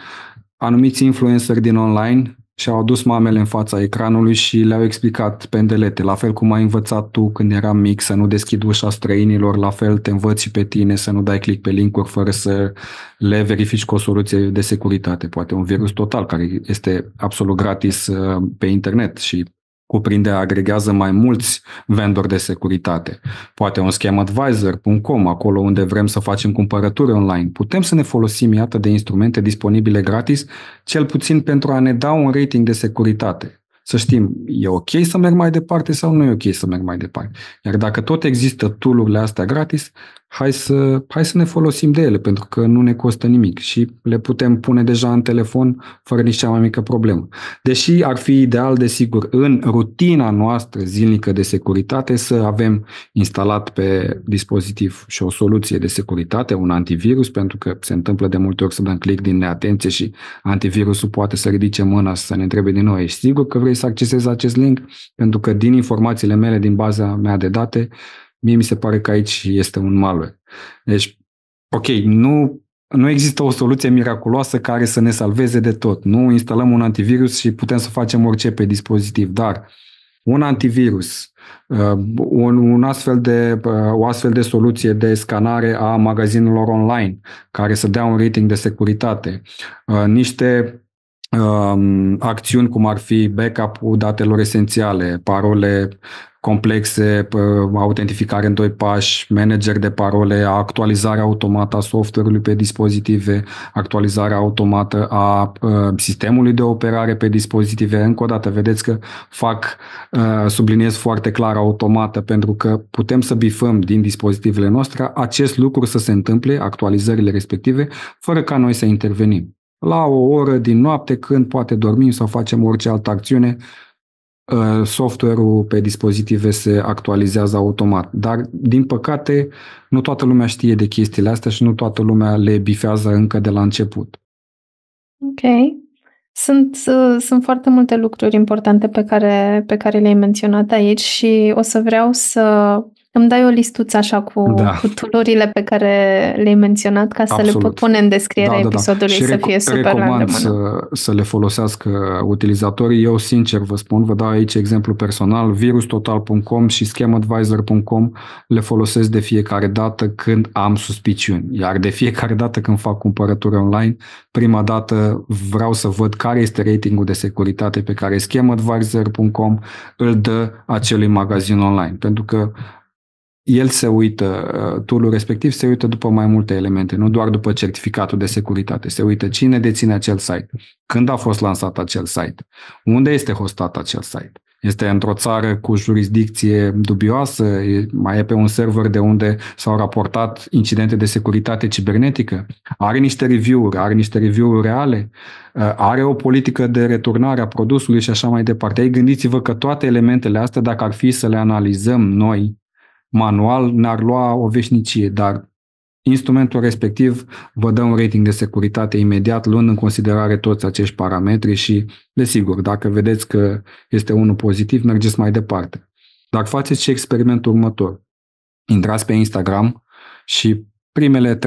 Anumiți influenceri din online și-au adus mamele în fața ecranului și le-au explicat pendelete, la fel cum ai învățat tu când eram mic să nu deschid ușa străinilor, la fel te învăț și pe tine să nu dai click pe linkuri fără să le verifici cu o soluție de securitate, poate un virus total care este absolut gratis uh, pe internet și cuprinde, agregează mai mulți vendori de securitate. Poate un scamadvisor.com, acolo unde vrem să facem cumpărături online. Putem să ne folosim, iată, de instrumente disponibile gratis, cel puțin pentru a ne da un rating de securitate. Să știm, e ok să merg mai departe sau nu e ok să merg mai departe. Iar dacă tot există tool astea gratis, hai să, hai să ne folosim de ele, pentru că nu ne costă nimic și le putem pune deja în telefon fără nici cea mai mică problemă. Deși ar fi ideal, desigur, în rutina noastră zilnică de securitate să avem instalat pe dispozitiv și o soluție de securitate, un antivirus, pentru că se întâmplă de multe ori să dăm click din neatenție și antivirusul poate să ridice mâna să ne întrebe din nou, ești sigur că vrei să accesezi acest link? Pentru că din informațiile mele, din baza mea de date, Mie mi se pare că aici este un malware. Deci, ok, nu, nu există o soluție miraculoasă care să ne salveze de tot. Nu instalăm un antivirus și putem să facem orice pe dispozitiv, dar un antivirus, uh, un, un astfel de, uh, o astfel de soluție de scanare a magazinelor online care să dea un rating de securitate, uh, niște Um, acțiuni cum ar fi backup-ul datelor esențiale, parole complexe, autentificare în doi pași, manager de parole, actualizarea automată a software-ului pe dispozitive, actualizarea automată a sistemului de operare pe dispozitive. Încă o dată, vedeți că fac, uh, subliniez foarte clar automată pentru că putem să bifăm din dispozitivele noastre acest lucru să se întâmple, actualizările respective, fără ca noi să intervenim la o oră din noapte, când poate dormim sau facem orice altă acțiune, ă, software-ul pe dispozitive se actualizează automat. Dar, din păcate, nu toată lumea știe de chestiile astea și nu toată lumea le bifează încă de la început. Ok. Sunt, ă, sunt foarte multe lucruri importante pe care, pe care le-ai menționat aici și o să vreau să îmi dai o listuță așa cu, da. cu tulurile pe care le-ai menționat ca să le pot pune în descrierea da, episodului da, da, episodului Și să fie super recomand la să, să le folosească utilizatorii. Eu sincer vă spun, vă dau aici exemplu personal, virustotal.com și schemadvisor.com le folosesc de fiecare dată când am suspiciuni. Iar de fiecare dată când fac cumpărături online, prima dată vreau să văd care este ratingul de securitate pe care schemadvisor.com îl dă acelui magazin online. Pentru că el se uită, uh, tool respectiv se uită după mai multe elemente, nu doar după certificatul de securitate. Se uită cine deține acel site, când a fost lansat acel site, unde este hostat acel site. Este într-o țară cu jurisdicție dubioasă, mai e pe un server de unde s-au raportat incidente de securitate cibernetică, are niște review-uri, are niște review-uri reale, uh, are o politică de returnare a produsului și așa mai departe. Ei, gândiți-vă că toate elementele astea, dacă ar fi să le analizăm noi manual ne-ar lua o veșnicie, dar instrumentul respectiv vă dă un rating de securitate imediat, luând în considerare toți acești parametri și, desigur, dacă vedeți că este unul pozitiv, mergeți mai departe. Dar faceți și experimentul următor. Intrați pe Instagram și primele 3-4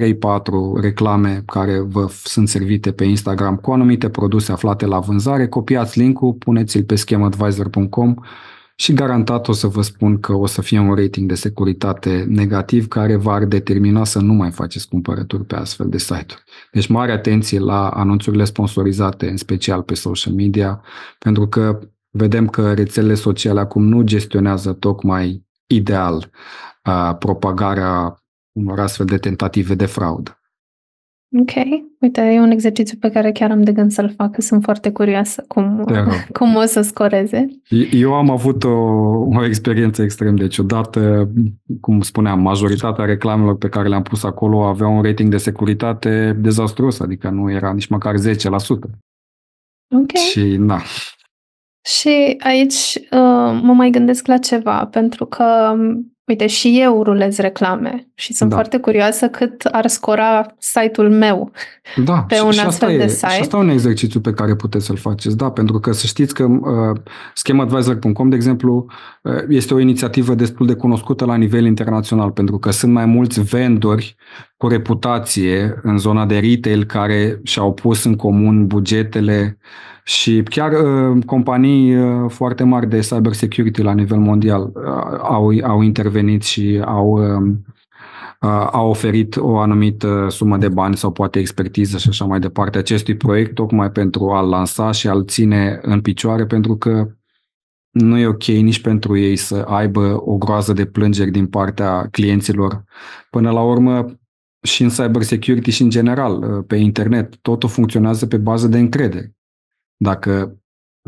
reclame care vă sunt servite pe Instagram cu anumite produse aflate la vânzare, copiați linkul, puneți-l pe schemadvisor.com și garantat o să vă spun că o să fie un rating de securitate negativ care va determina să nu mai faceți cumpărături pe astfel de site-uri. Deci mare atenție la anunțurile sponsorizate, în special pe social media, pentru că vedem că rețelele sociale acum nu gestionează tocmai ideal uh, propagarea unor astfel de tentative de fraudă. Ok, uite, e un exercițiu pe care chiar am de gând să-l fac, sunt foarte curioasă cum, da. [laughs] cum o să scoreze. Eu am avut o, o experiență extrem de ciudată, cum spuneam, majoritatea reclamelor pe care le-am pus acolo aveau un rating de securitate dezastruos, adică nu era nici măcar 10%. Ok. Și na. Și aici uh, mă mai gândesc la ceva, pentru că um, Uite, și eu rulez reclame și sunt da. foarte curioasă cât ar scora site-ul meu da, [laughs] pe și, un și astfel asta de site. Și asta e un exercițiu pe care puteți să-l faceți, da, pentru că să știți că uh, schemaadvisor.com, de exemplu, uh, este o inițiativă destul de cunoscută la nivel internațional, pentru că sunt mai mulți vendori cu reputație în zona de retail care și-au pus în comun bugetele uh, și chiar uh, companii uh, foarte mari de cyber security la nivel mondial uh, au, au intervenit și au, um, uh, au oferit o anumită sumă de bani sau poate expertiză și așa mai departe acestui proiect, tocmai pentru a-l lansa și a-l ține în picioare, pentru că nu e ok nici pentru ei să aibă o groază de plângeri din partea clienților. Până la urmă, și în cyber security și în general, uh, pe internet, totul funcționează pe bază de încredere. Dacă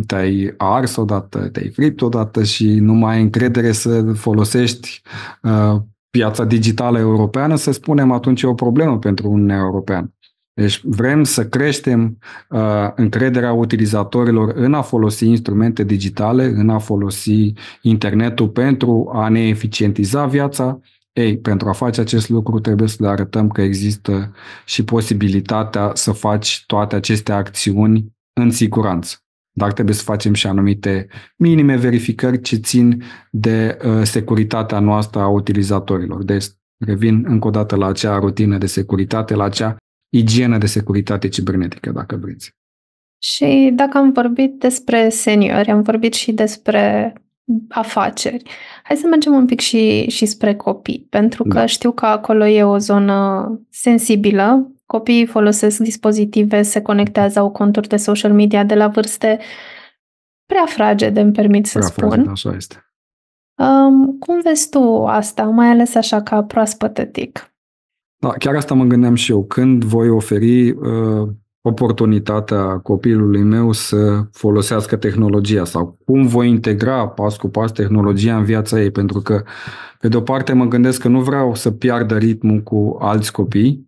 te-ai ars odată, te-ai fript odată și nu mai ai încredere să folosești uh, piața digitală europeană, să spunem atunci e o problemă pentru un european. Deci vrem să creștem uh, încrederea utilizatorilor în a folosi instrumente digitale, în a folosi internetul pentru a ne eficientiza viața. Ei, pentru a face acest lucru trebuie să le arătăm că există și posibilitatea să faci toate aceste acțiuni în siguranță. Dar trebuie să facem și anumite minime verificări ce țin de uh, securitatea noastră a utilizatorilor. Deci, revin încă o dată la acea rutină de securitate, la acea igienă de securitate cibernetică, dacă vreți. Și dacă am vorbit despre seniori, am vorbit și despre afaceri. Hai să mergem un pic și, și spre copii, pentru că da. știu că acolo e o zonă sensibilă Copiii folosesc dispozitive, se conectează, au conturi de social media de la vârste prea fragede, îmi permit să prea spun. Fragede, așa este. Um, cum vezi tu asta, mai ales așa ca proaspătătic? Da, chiar asta mă gândeam și eu. Când voi oferi uh, oportunitatea copilului meu să folosească tehnologia sau cum voi integra pas cu pas tehnologia în viața ei, pentru că, pe de-o parte, mă gândesc că nu vreau să piardă ritmul cu alți copii,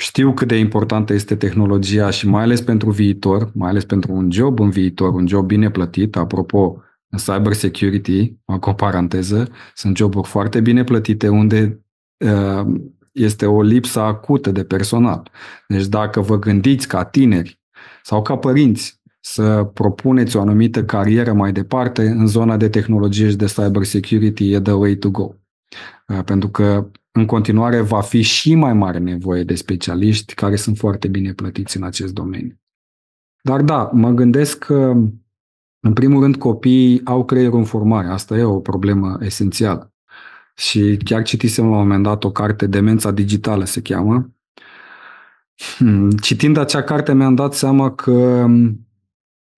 știu cât de importantă este tehnologia și mai ales pentru viitor, mai ales pentru un job în viitor, un job bine plătit. Apropo, în cyber security, fac o paranteză, sunt joburi foarte bine plătite unde uh, este o lipsă acută de personal. Deci dacă vă gândiți ca tineri sau ca părinți să propuneți o anumită carieră mai departe în zona de tehnologie și de cyber security e the way to go. Uh, pentru că în continuare va fi și mai mare nevoie de specialiști care sunt foarte bine plătiți în acest domeniu. Dar da, mă gândesc că, în primul rând, copiii au creierul în formare. Asta e o problemă esențială. Și chiar citisem la un moment dat o carte, Demența digitală se cheamă. Hmm, citind acea carte mi-am dat seama că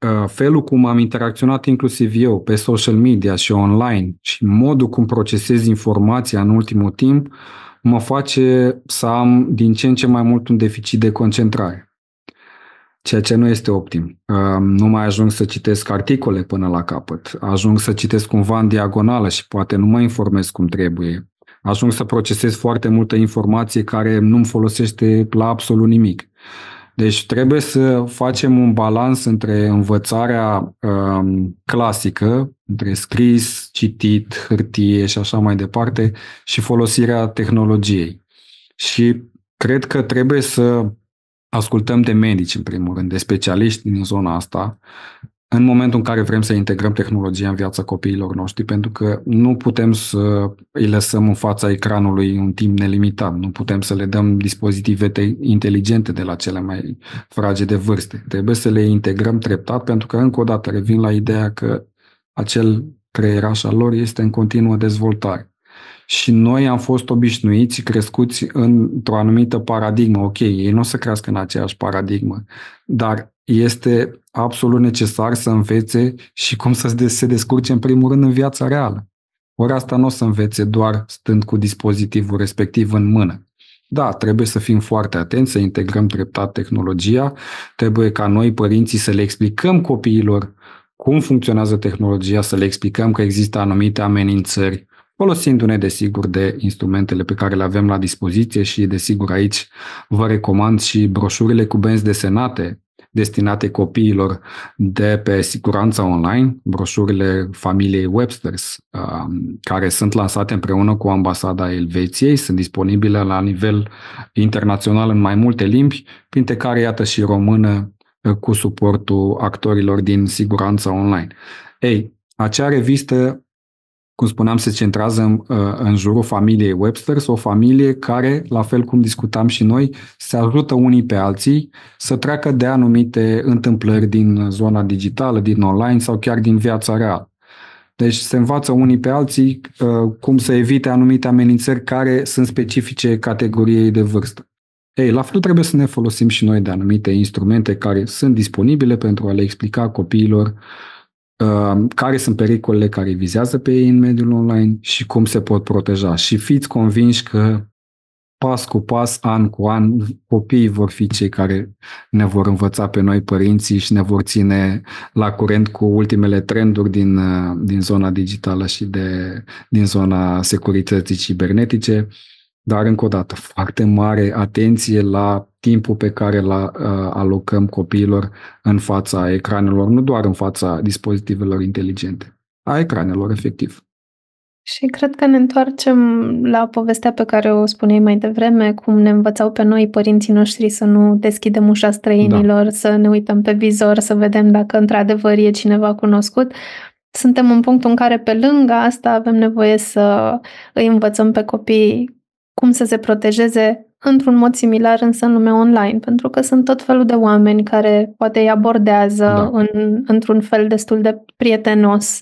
Uh, felul cum am interacționat inclusiv eu pe social media și online și modul cum procesez informația în ultimul timp mă face să am din ce în ce mai mult un deficit de concentrare, ceea ce nu este optim. Uh, nu mai ajung să citesc articole până la capăt, ajung să citesc cumva în diagonală și poate nu mă informez cum trebuie. Ajung să procesez foarte multă informație care nu-mi folosește la absolut nimic. Deci trebuie să facem un balans între învățarea um, clasică, între scris, citit, hârtie și așa mai departe, și folosirea tehnologiei. Și cred că trebuie să ascultăm de medici, în primul rând, de specialiști din zona asta, în momentul în care vrem să integrăm tehnologia în viața copiilor noștri, pentru că nu putem să îi lăsăm în fața ecranului un timp nelimitat, nu putem să le dăm dispozitive te- inteligente de la cele mai frage de vârste. Trebuie să le integrăm treptat, pentru că, încă o dată, revin la ideea că acel creieraș al lor este în continuă dezvoltare și noi am fost obișnuiți, crescuți într-o anumită paradigmă. Ok, ei nu o să crească în aceeași paradigmă, dar este absolut necesar să învețe și cum să se descurce în primul rând în viața reală. Ori asta nu o să învețe doar stând cu dispozitivul respectiv în mână. Da, trebuie să fim foarte atenți, să integrăm treptat tehnologia, trebuie ca noi, părinții, să le explicăm copiilor cum funcționează tehnologia, să le explicăm că există anumite amenințări, folosindu-ne desigur de instrumentele pe care le avem la dispoziție și desigur aici vă recomand și broșurile cu benzi desenate destinate copiilor de pe siguranța online, broșurile familiei Websters, um, care sunt lansate împreună cu ambasada Elveției, sunt disponibile la nivel internațional în mai multe limbi, printre care iată și română cu suportul actorilor din siguranța online. Ei, acea revistă cum spuneam, se centrează în, uh, în jurul familiei Webster, o familie care, la fel cum discutam și noi, se ajută unii pe alții să treacă de anumite întâmplări din zona digitală, din online sau chiar din viața reală. Deci se învață unii pe alții uh, cum să evite anumite amenințări care sunt specifice categoriei de vârstă. Ei, la fel trebuie să ne folosim și noi de anumite instrumente care sunt disponibile pentru a le explica copiilor uh, Ehm, care sunt pericolele care vizează pe ei în mediul online și cum se pot proteja. Și fiți convinși că pas cu pas, an cu an, copiii vor fi cei care ne vor învăța pe noi, părinții, și ne vor ține la curent cu ultimele trenduri din, din zona digitală și de, din zona securității cibernetice. Dar, încă o dată, foarte mare atenție la timpul pe care la uh, alocăm copiilor în fața ecranelor, nu doar în fața dispozitivelor inteligente, a ecranelor, efectiv. Și cred că ne întoarcem la povestea pe care o spuneai mai devreme, cum ne învățau pe noi părinții noștri să nu deschidem ușa străinilor, da. să ne uităm pe vizor, să vedem dacă într-adevăr e cineva cunoscut. Suntem în punctul în care pe lângă asta avem nevoie să îi învățăm pe copii cum să se protejeze într-un mod similar însă în lumea online, pentru că sunt tot felul de oameni care poate îi abordează da. în, într-un fel destul de prietenos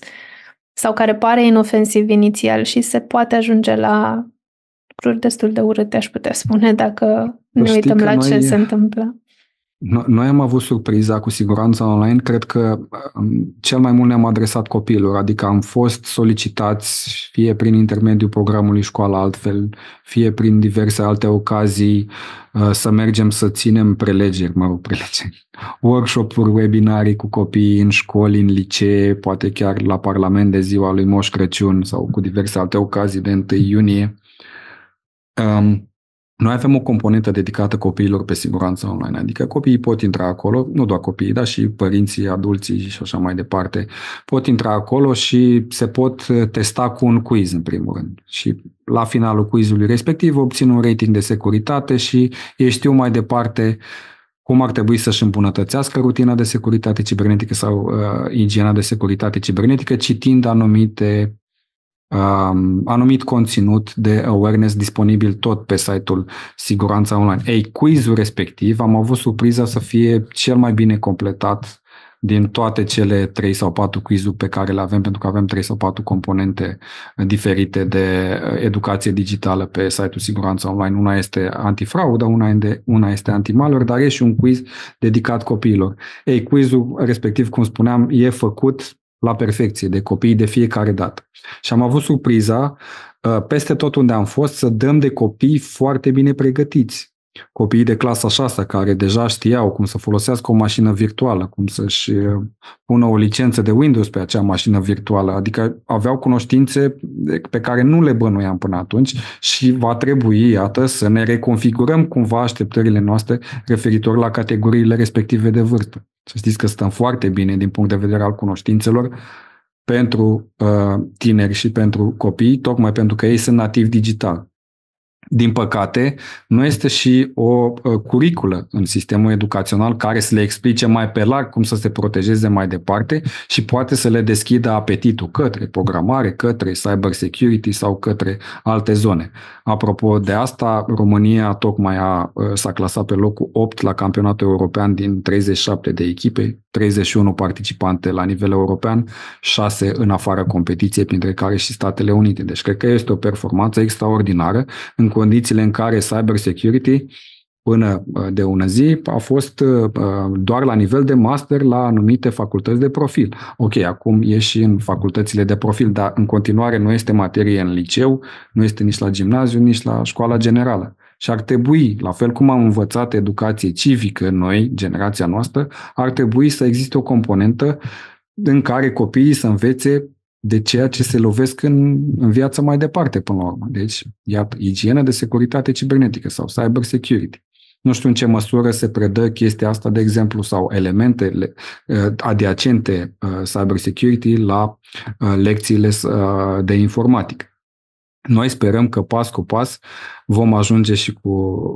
sau care pare inofensiv inițial și se poate ajunge la lucruri destul de urâte, aș putea spune, dacă ne uităm la noi, ce se întâmplă. Noi am avut surpriza cu siguranța online, cred că um, cel mai mult ne-am adresat copiilor, adică am fost solicitați fie prin intermediul programului școală altfel, fie prin diverse alte ocazii uh, să mergem să ținem prelegeri, mă rog, prelegeri, [laughs] workshop-uri, webinarii cu copii în școli, în licee, poate chiar la Parlament de ziua lui Moș Crăciun sau cu diverse alte ocazii de 1 iunie. Um, noi avem o componentă dedicată copiilor pe siguranță online, adică copiii pot intra acolo, nu doar copiii, dar și părinții, adulții și așa mai departe, pot intra acolo și se pot eh, testa cu un quiz în primul rând. Și la finalul quizului respectiv obțin un rating de securitate și ei știu mai departe cum ar trebui să-și îmbunătățească rutina de securitate cibernetică sau uh, igiena de securitate cibernetică, citind anumite um, anumit conținut de awareness disponibil tot pe site-ul Siguranța Online. Ei, quizul respectiv am avut surpriza să fie cel mai bine completat din toate cele 3 sau 4 quizuri pe care le avem, pentru că avem 3 sau 4 componente diferite de uh, educație digitală pe site-ul Siguranța Online. Una este antifraudă, una, una este antimalware, dar e și un quiz dedicat copiilor. Ei, quizul respectiv, cum spuneam, e făcut la perfecție de copii de fiecare dată. Și am avut surpriza, uh, peste tot unde am fost, să dăm de copii foarte bine pregătiți. Copiii de clasa 6 care deja știau cum să folosească o mașină virtuală, cum să-și uh, pună o licență de Windows pe acea mașină virtuală, adică aveau cunoștințe pe care nu le bănuiam până atunci și va trebui, iată, să ne reconfigurăm cumva așteptările noastre referitor la categoriile respective de vârstă. Să știți că stăm foarte bine din punct de vedere al cunoștințelor pentru uh, tineri și pentru copii, tocmai pentru că ei sunt nativ digital. Din păcate, nu este și o uh, curiculă în sistemul educațional care să le explice mai pe larg cum să se protejeze mai departe și poate să le deschidă apetitul către programare, către cyber security sau către alte zone. Apropo de asta, România tocmai a, uh, s-a clasat pe locul 8 la campionatul european din 37 de echipe, 31 participante la nivel european, 6 în afara competiției, printre care și Statele Unite. Deci cred că este o performanță extraordinară în condițiile în care cyber security până uh, de ună zi a fost uh, uh, doar la nivel de master la anumite facultăți de profil. Ok, acum e și în facultățile de profil, dar în continuare nu este materie în liceu, nu este nici la gimnaziu, nici la școala generală. Și ar trebui, la fel cum am învățat educație civică noi, generația noastră, ar trebui să existe o componentă în care copiii să învețe de ceea ce se lovesc în, în viață mai departe, până la urmă. Deci, iată, igienă de securitate cibernetică sau cyber security. Nu știu în ce măsură se predă chestia asta, de exemplu, sau elementele uh, adiacente uh, cyber security la uh, lecțiile de informatică. Noi sperăm că pas cu pas vom ajunge și cu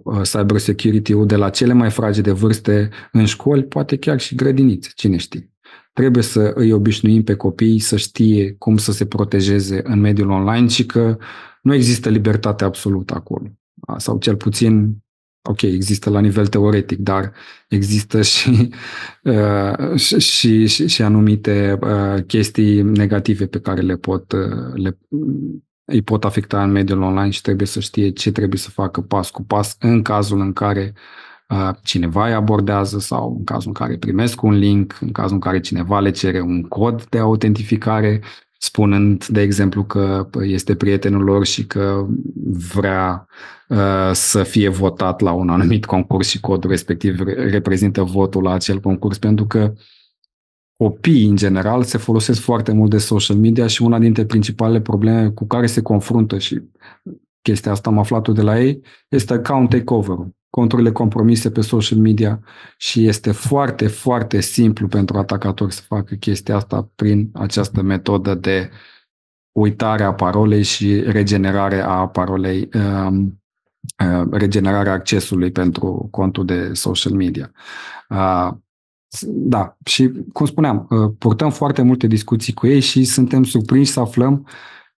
uh, cyber security-ul de la cele mai fragede vârste în școli, poate chiar și grădinițe, cine știe. Trebuie să îi obișnuim pe copii să știe cum să se protejeze în mediul online și că nu există libertate absolută acolo. Sau cel puțin ok, există la nivel teoretic, dar există [laughs] și, uh, și, și, și anumite uh, chestii negative pe care le pot, uh, le, îi pot afecta în mediul online și trebuie să știe ce trebuie să facă pas cu pas în cazul în care cineva îi abordează sau în cazul în care primesc un link, în cazul în care cineva le cere un cod de autentificare, spunând, de exemplu, că este prietenul lor și că vrea uh, să fie votat la un anumit concurs și codul respectiv reprezintă votul la acel concurs, pentru că uh, copiii în general se folosesc foarte mult de social media și una dintre principalele probleme cu care se confruntă și chestia asta am aflat-o de la ei, este account takeover conturile compromise pe social media și este foarte, foarte simplu pentru atacatori să facă chestia asta prin această metodă de uitare a parolei și regenerare a parolei, um, uh, regenerarea accesului pentru contul de social media. Uh, da, și cum spuneam, uh, purtăm foarte multe discuții cu ei și suntem surprinși să aflăm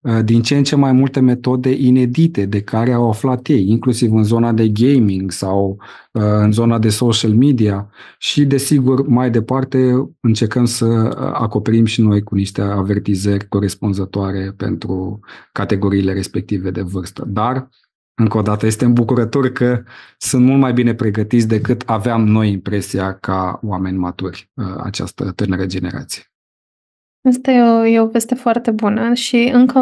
uh, din ce în ce mai multe metode inedite de care au aflat ei, inclusiv în zona de gaming sau uh, în zona de social media și, desigur, mai departe încercăm să acoperim și noi cu niște avertizări corespunzătoare pentru categoriile respective de vârstă. Dar încă o dată, este îmbucurător că sunt mult mai bine pregătiți decât aveam noi impresia ca oameni maturi, uh, această tânără generație. Asta e o, e o veste foarte bună și încă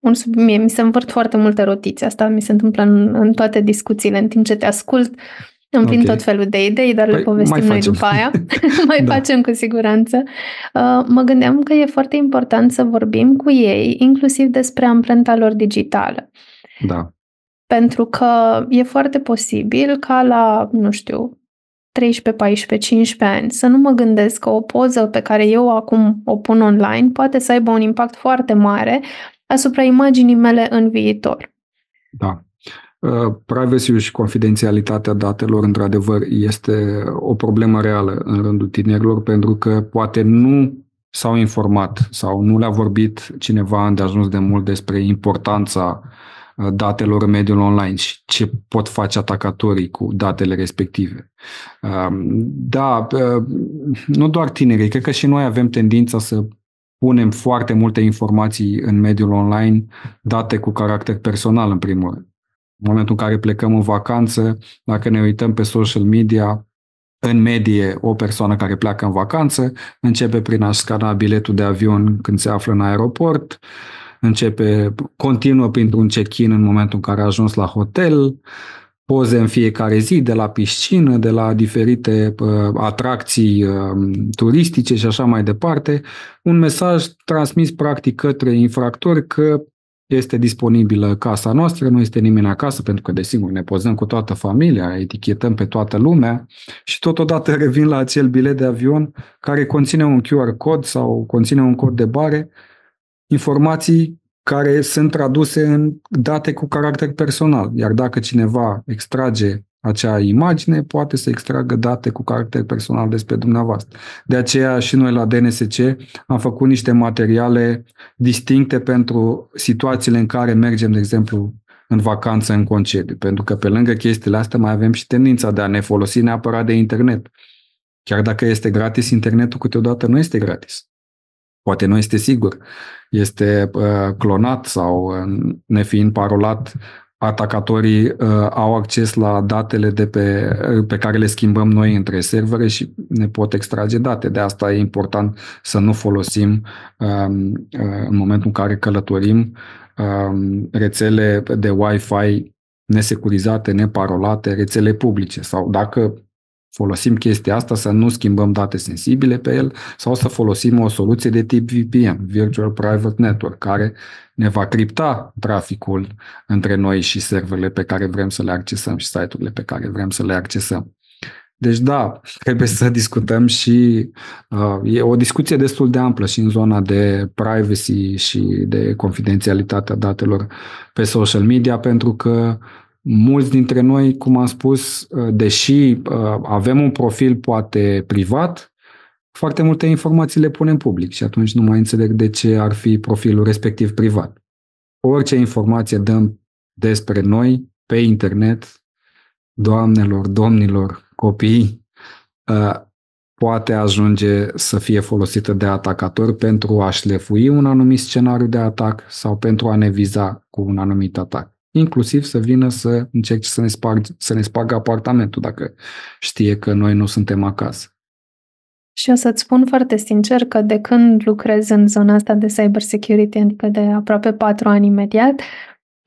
un sub, mie, mi se învârt foarte multe rotițe. Asta mi se întâmplă în, în toate discuțiile. În timp ce te ascult, îmi vin okay. tot felul de idei, dar păi, le povestim noi după aia. [laughs] [laughs] mai da. facem cu siguranță. Uh, mă gândeam că e foarte important să vorbim cu ei, inclusiv despre amprenta lor digitală. Da. Pentru că e foarte posibil ca la, nu știu, 13, 14, 15 ani, să nu mă gândesc că o poză pe care eu acum o pun online poate să aibă un impact foarte mare asupra imaginii mele în viitor. Da. Uh, Privacy și confidențialitatea datelor, într-adevăr, este o problemă reală în rândul tinerilor, pentru că poate nu s-au informat sau nu le-a vorbit cineva ajuns de mult despre importanța uh, datelor mediul online și ce pot face atacatorii cu datele respective. Um, da, uh, nu doar tinerii, cred că și noi avem tendința să punem foarte multe informații în mediul online, date cu caracter personal în primul rând. În momentul în care plecăm în vacanță, dacă ne uităm pe social media, în medie, o persoană care pleacă în vacanță începe prin a scana biletul de avion când se află în aeroport, uh, începe, continuă printr-un check-in în momentul în care a ajuns la hotel, poze în fiecare zi, de la piscină, de la diferite uh, atracții uh, turistice și așa mai departe, un mesaj transmis practic către infractori că este disponibilă casa noastră, nu este nimeni acasă, pentru că, desigur, ne pozăm cu toată familia, etichetăm pe toată lumea și totodată revin la acel bilet de avion care conține un QR cod sau conține un cod de bare uh, informații care sunt traduse în date cu caracter personal. Iar dacă cineva extrage acea imagine, poate să extragă date cu caracter personal despre dumneavoastră. De aceea și noi la DNSC am făcut niște materiale distincte pentru situațiile în care mergem, de exemplu, în vacanță, în concediu. Pentru că pe lângă chestiile astea mai avem și tendința de a ne folosi neapărat de internet. Chiar dacă este gratis, internetul câteodată nu este gratis poate nu este sigur, este uh, clonat sau uh, nefiind parolat, atacatorii uh, au acces la datele de pe, pe care le schimbăm noi între servere și ne pot extrage date. De asta e important să nu folosim um, în momentul în care călătorim um, rețele de Wi-Fi nesecurizate, neparolate, rețele publice sau dacă folosim chestia asta să nu schimbăm date sensibile pe el sau să folosim o soluție de tip VPN, Virtual Private Network, care ne va cripta traficul între noi și serverele pe care vrem să le accesăm și site-urile pe care vrem să le accesăm. Deci da, trebuie să discutăm și uh, e o discuție destul de amplă și în zona de privacy și de confidențialitatea datelor pe social media, pentru că Mulți dintre noi, cum am spus, uh, deși uh, avem un profil poate privat, foarte multe informații le punem public și atunci nu mai înțeleg de ce ar fi profilul respectiv privat. Orice informație dăm despre noi pe internet, doamnelor, domnilor, copii, uh, poate ajunge să fie folosită de atacatori pentru a șlefui un anumit scenariu de atac sau pentru a ne viza cu un anumit atac inclusiv să vină să încerce să ne, sparg, să ne spargă apartamentul dacă știe că noi nu suntem acasă. Și o să-ți spun foarte sincer că de când lucrez în zona asta de cybersecurity, adică de aproape patru ani imediat,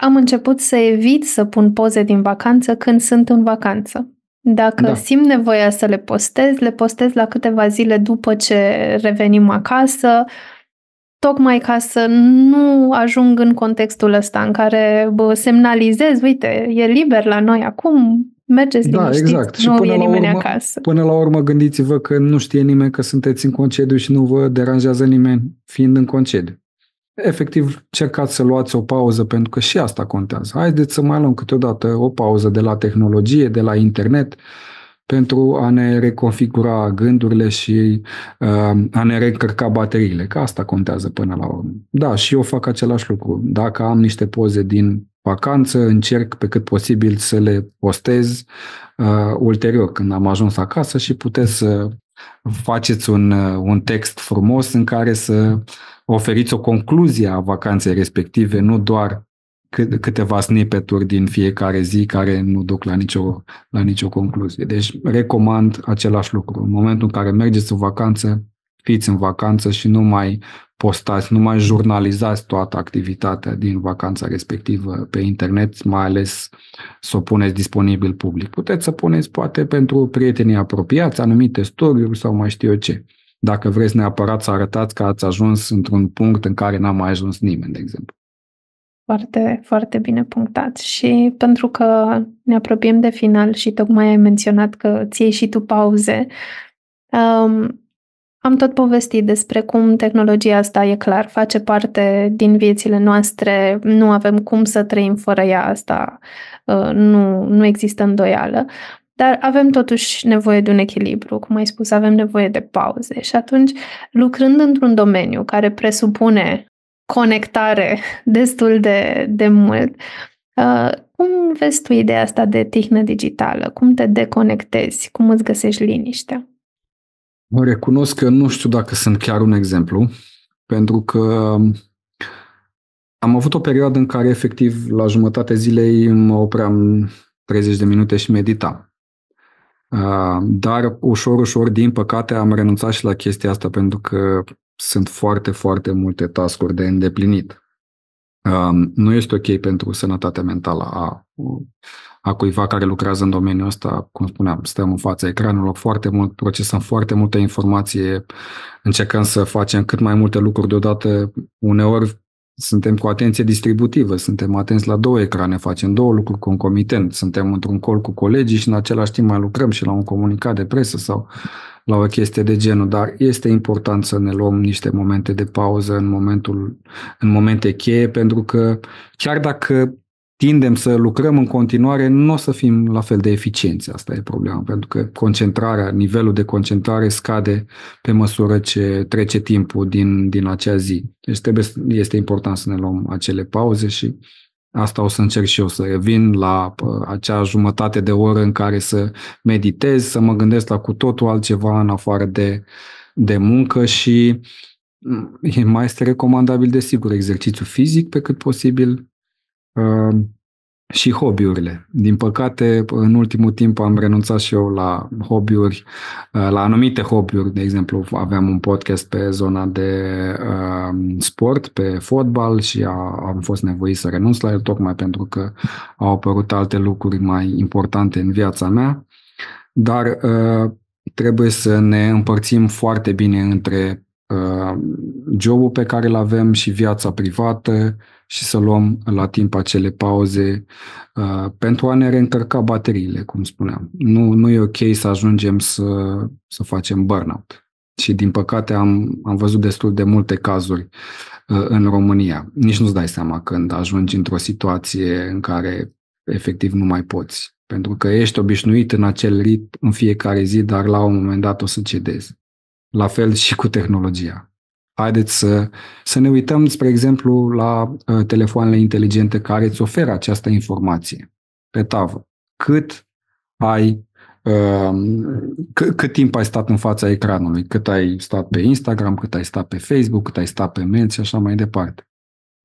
am început să evit să pun poze din vacanță când sunt în vacanță. Dacă da. simt nevoia să le postez, le postez la câteva zile după ce revenim acasă, uh, tocmai ca să nu ajung în contextul ăsta în care bă, semnalizez, uite, e liber la noi acum, mergeți da, liniștiți, exact. nu și până e la nimeni urmă, acasă. Până la urmă gândiți-vă că nu știe nimeni că sunteți în concediu și nu vă deranjează nimeni fiind în concediu. Efectiv, cercați să luați o pauză pentru că și asta contează. Haideți să mai luăm câteodată o pauză de la tehnologie, de la internet, uh, pentru a ne reconfigura gândurile și uh, a ne reîncărca bateriile, că asta contează până la urmă. Da, și eu fac același lucru. Dacă am niște poze din vacanță, încerc pe cât posibil să le postez uh, ulterior când am ajuns acasă și puteți să faceți un, uh, un text frumos în care să oferiți o concluzie a vacanței respective, nu doar câteva snippet din fiecare zi care nu duc la nicio, la nicio concluzie. Deci recomand același lucru. În momentul în care mergeți în vacanță, fiți în vacanță și nu mai postați, nu mai jurnalizați toată activitatea din vacanța respectivă pe internet, mai ales să o puneți disponibil public. Puteți să puneți poate pentru prietenii apropiați anumite story sau mai știu eu ce. Dacă vreți neapărat să arătați că ați ajuns într-un punct în care n-a mai ajuns nimeni, de exemplu. Foarte, foarte bine punctat. Și pentru că ne apropiem de final și tocmai ai menționat că ți și tu pauze, um, am tot povestit despre cum tehnologia asta, e clar, face parte din viețile noastre, nu avem cum să trăim fără ea, asta uh, nu, nu există îndoială, dar avem totuși nevoie de un echilibru, cum ai spus, avem nevoie de pauze și atunci, lucrând într-un domeniu care presupune conectare destul de, de mult. Uh, cum vezi tu ideea asta de tihnă digitală? Cum te deconectezi? Cum îți găsești liniștea? Mă Recunosc că nu știu dacă sunt chiar un exemplu, pentru că am avut o perioadă în care efectiv la jumătate zilei mă opream 30 de minute și meditam. Uh, dar ușor, ușor, din păcate, am renunțat și la chestia asta pentru că sunt foarte, foarte multe tascuri de îndeplinit. Um, nu este ok pentru sănătatea mentală a, a cuiva care lucrează în domeniul ăsta, cum spuneam, stăm în fața ecranului foarte mult, procesăm foarte multă informație, încercăm să facem cât mai multe lucruri deodată, uneori suntem cu atenție distributivă, suntem atenți la două ecrane, facem două lucruri concomitent, suntem într-un col cu colegii și în același timp mai lucrăm și la un comunicat de presă sau la o chestie de genul, dar este important să ne luăm niște momente de pauză în, momentul, în momente cheie, pentru că chiar dacă tindem să lucrăm în continuare, nu o să fim la fel de eficienți. Asta e problema, pentru că concentrarea, nivelul de concentrare scade pe măsură ce trece timpul din, din acea zi. Deci trebuie, este important să ne luăm acele pauze și Asta o să încerc și eu să revin la uh, acea jumătate de oră în care să meditez, să mă gândesc la cu totul altceva în afară de, de muncă și mm, mai este recomandabil, desigur, exercițiu fizic pe cât posibil, uh, și hobby-urile. Din păcate, în ultimul timp am renunțat și eu la hobby-uri, uh, la anumite hobby-uri. De exemplu, aveam un podcast pe zona de uh, sport, pe fotbal și a, am fost nevoit să renunț la el tocmai pentru că au apărut alte lucruri mai importante în viața mea. Dar uh, trebuie să ne împărțim foarte bine între uh, jobul pe care îl avem și viața privată, uh, și să luăm la timp acele pauze uh, pentru a ne reîncărca bateriile, cum spuneam. Nu, nu e ok să ajungem să, să facem burnout. Și din păcate am, am văzut destul de multe cazuri uh, în România. Nici nu-ți dai seama când ajungi într-o situație în care efectiv nu mai poți. Pentru că ești obișnuit în acel ritm în fiecare zi, dar la un moment dat o să cedezi. La fel și cu tehnologia. Haideți să, să ne uităm, spre exemplu, la uh, telefoanele inteligente care îți oferă această informație pe tavă. Cât ai um, C- cât timp ai stat în fața ecranului, cât ai stat pe Instagram, cât ai stat pe Facebook, cât ai stat pe menți și așa mai departe.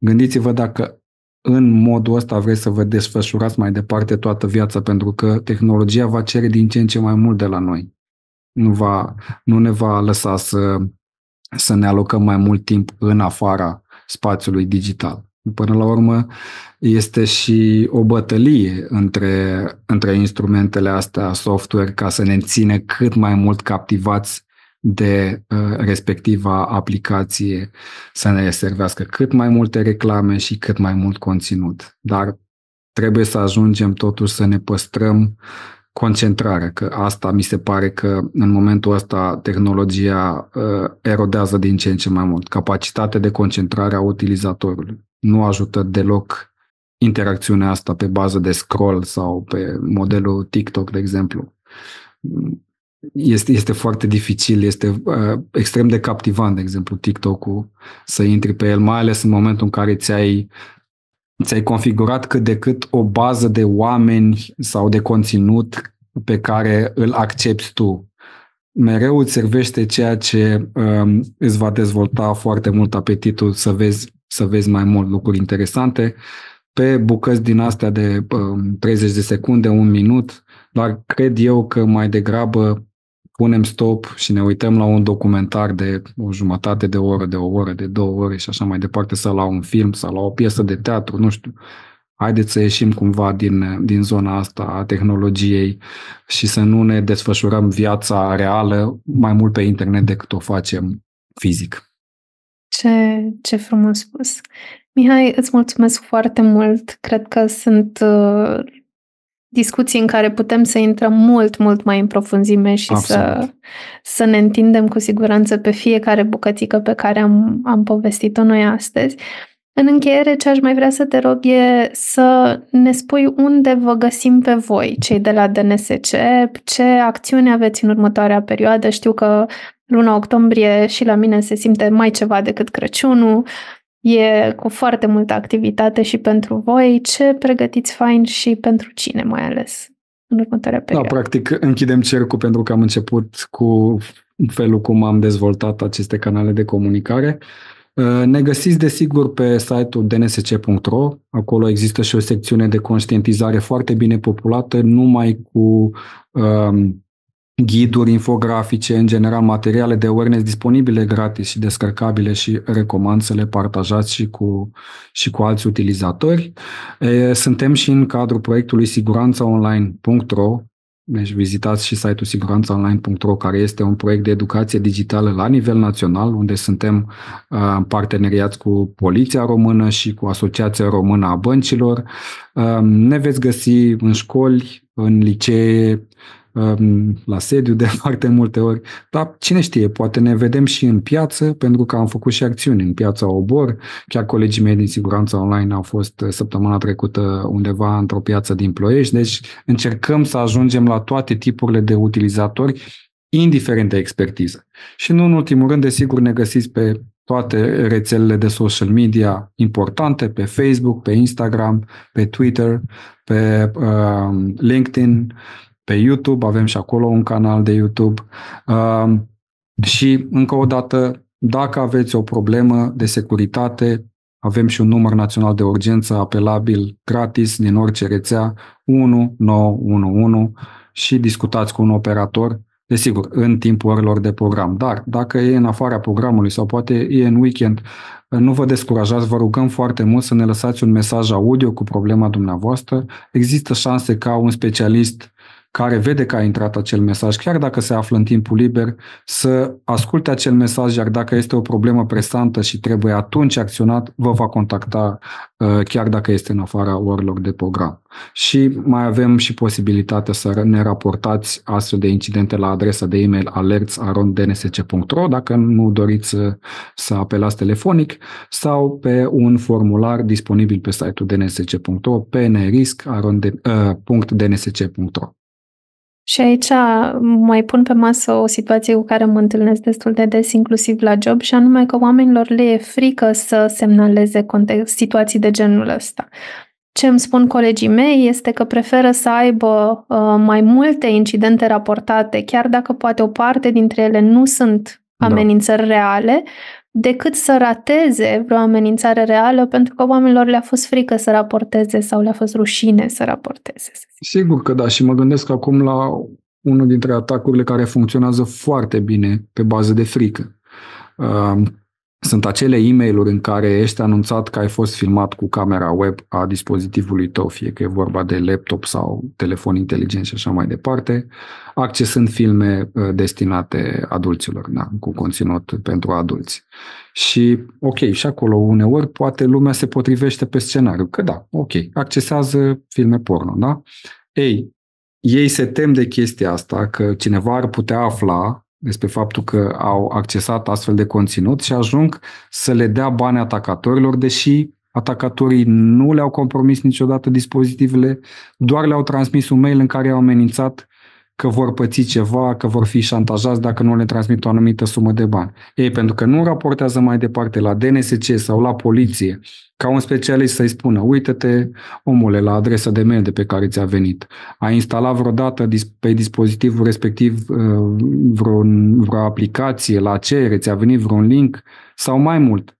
Gândiți-vă dacă în modul ăsta vreți să vă desfășurați mai departe toată viața, pentru că tehnologia va cere din ce în ce mai mult de la noi. Nu, va, nu ne va lăsa să să ne alocăm mai mult timp în afara spațiului digital. Până la urmă, este și o bătălie între, între instrumentele astea software ca să ne ține cât mai mult captivați de uh, respectiva aplicație, să ne servească cât mai multe reclame și cât mai mult conținut. Dar trebuie să ajungem totuși să ne păstrăm concentrare, că asta mi se pare că în momentul ăsta tehnologia uh, erodează din ce în ce mai mult. Capacitatea de concentrare a utilizatorului nu ajută deloc interacțiunea asta pe bază de scroll sau pe modelul TikTok, de exemplu. Este, este foarte dificil, este uh, extrem de captivant, de exemplu, TikTok-ul, să intri pe el, mai ales în momentul în care ți-ai ți-ai configurat cât de cât o bază de oameni sau de conținut pe care îl accepti tu. Mereu îți servește ceea ce um, îți va dezvolta foarte mult apetitul să vezi, să vezi mai mult lucruri interesante pe bucăți din astea de um, 30 de secunde, un minut, dar cred eu că mai degrabă punem stop și ne uităm la un documentar de o jumătate de oră, de o oră, de două ore și așa mai departe, sau la un film, sau la o piesă de teatru, nu știu. Haideți să ieșim cumva din, din zona asta a tehnologiei și să nu ne desfășurăm viața reală mai mult pe internet decât o facem fizic. Ce, ce frumos spus! Mihai, îți mulțumesc foarte mult. Cred că sunt uh, discuții în care putem să intrăm mult, mult mai în profunzime și Absolut. să, să ne întindem cu siguranță pe fiecare bucățică pe care am, am povestit-o noi astăzi. În încheiere, ce aș mai vrea să te rog e să ne spui unde vă găsim pe voi, cei de la DNSC, ce acțiuni aveți în următoarea perioadă. Știu că luna octombrie și la mine se simte mai ceva decât Crăciunul. E cu foarte multă activitate și pentru voi. Ce pregătiți fain și pentru cine mai ales în următoarea da, perioadă? Da, practic închidem cercul pentru că am început cu felul cum am dezvoltat aceste canale de comunicare. Uh, ne găsiți desigur pe site-ul dnsc.ro, acolo există și o secțiune de conștientizare foarte bine populată, numai cu uh, ghiduri, infografice, în general materiale de awareness disponibile gratis și descărcabile și recomand să le partajați și cu, și cu alți utilizatori. Suntem și în cadrul proiectului siguranțaonline.ro, deci vizitați și site-ul siguranțaonline.ro, care este un proiect de educație digitală la nivel național, unde suntem parteneriați cu Poliția Română și cu Asociația Română a Băncilor. ne veți găsi în școli, în licee, Ehm, la sediu de [laughs] foarte multe ori, dar cine știe, poate ne vedem și în piață, pentru că am făcut și acțiuni în piața Obor, chiar colegii mei din siguranța online au fost eh, săptămâna trecută undeva într-o piață din Ploiești, deci încercăm să ajungem la toate tipurile de utilizatori, indiferent de expertiză. Și nu în ultimul rând, desigur, ne găsiți pe toate rețelele de social media importante, pe Facebook, pe Instagram, pe Twitter, pe uh, LinkedIn, pe YouTube, avem și acolo un canal de YouTube. Uh, și, încă o dată, dacă aveți o problemă de securitate, avem și un număr național de urgență apelabil gratis din orice rețea, 1911, și discutați cu un operator, desigur, în timpul orilor de program. Dar dacă e în afara programului sau poate e în weekend, nu vă descurajați, vă rugăm foarte mult să ne lăsați un mesaj audio cu problema dumneavoastră. Există șanse ca un specialist care vede că a intrat acel mesaj, chiar dacă se află în timpul liber, să asculte acel mesaj, iar dacă este o problemă presantă și trebuie atunci acționat, vă va contacta uh, chiar dacă este în afara orilor de program. Și mai avem și posibilitatea să ne raportați astfel de incidente la adresa de e-mail alerts.dnsc.ro dacă nu doriți să, să apelați telefonic sau pe un formular disponibil pe site-ul dnsc.ro pnrisc.dnsc.ro și aici mai pun pe masă o situație cu care mă întâlnesc destul de des, inclusiv la job, și anume că oamenilor le e frică să semnaleze context, situații de genul ăsta. Ce îmi spun colegii mei este că preferă să aibă uh, mai multe incidente raportate, chiar dacă poate o parte dintre ele nu sunt da. amenințări da. reale, decât să rateze vreo amenințare reală, pentru că oamenilor le-a fost frică să raporteze sau le-a fost rușine să raporteze. Sigur că da, și mă gândesc acum la unul dintre atacurile care funcționează foarte bine pe bază de frică sunt acele e mail în care ești anunțat că ai fost filmat cu camera web a dispozitivului tău, fie că e vorba de laptop sau telefon inteligent și așa mai departe, accesând filme uh, destinate adulților, da, cu conținut pentru adulți. Și, ok, și acolo uneori poate lumea se potrivește pe scenariu, că da, ok, accesează filme porno, da? Ei, ei se tem de chestia asta, că cineva ar putea afla despre faptul că au accesat astfel de conținut și ajung să le dea bani atacatorilor, deși atacatorii nu le-au compromis niciodată dispozitivele, doar le-au transmis un mail în care au amenințat că vor păți ceva, că vor fi șantajați dacă nu le transmit o anumită sumă de bani. Ei, pentru că nu raportează mai departe la DNSC sau la poliție, ca un specialist să-i spună, uite-te, omule, la adresa de mail de pe care ți-a venit. A instalat vreodată pe dispozitivul respectiv uh, vreo, vreo aplicație, la cerere, ți-a venit vreun link sau mai mult.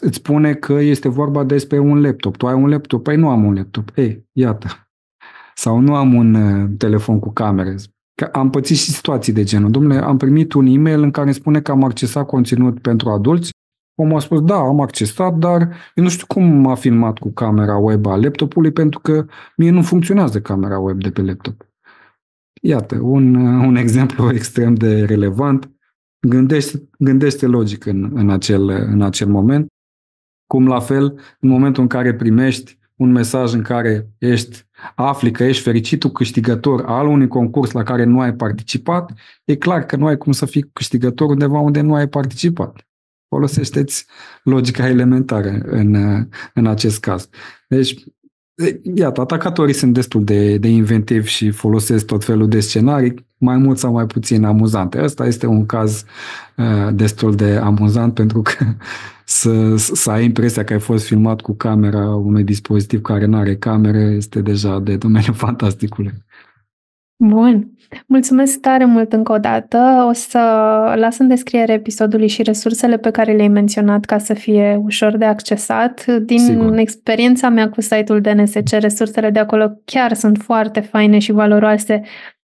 Îți spune că este vorba despre un laptop. Tu ai un laptop? Păi nu am un laptop. Ei, iată, sau nu am un uh, telefon cu cameră. Că am pățit și situații de genul. Domnule, am primit un e-mail în care spune că am accesat conținut pentru adulți. Omul a spus, da, am accesat, dar eu nu știu cum m-a filmat cu camera web a laptopului, pentru că mie nu funcționează camera web de pe laptop. Iată, un, uh, un exemplu [laughs] extrem de relevant. Gândește, gândește logic în, în, acel, în acel moment. Cum la fel, în momentul în care primești un mesaj în care ești afli că ești fericitul câștigător al unui concurs la care nu ai participat, e clar că nu ai cum să fii câștigător undeva unde nu ai participat. Folosește-ți logica elementară în, în acest caz. Deci, Iată, atacatorii sunt destul de, de inventivi și folosesc tot felul de scenarii, mai mult sau mai puțin amuzante. Ăsta este un caz uh, destul de amuzant pentru că [laughs] să, să ai impresia că ai fost filmat cu camera unui dispozitiv care nu are cameră este deja de domeniul fantasticului. Bun. Mulțumesc tare mult încă o dată. O să las în descriere episodului și resursele pe care le-ai menționat ca să fie ușor de accesat. Din Sigur. experiența mea cu site-ul DNSC, resursele de acolo chiar sunt foarte faine și valoroase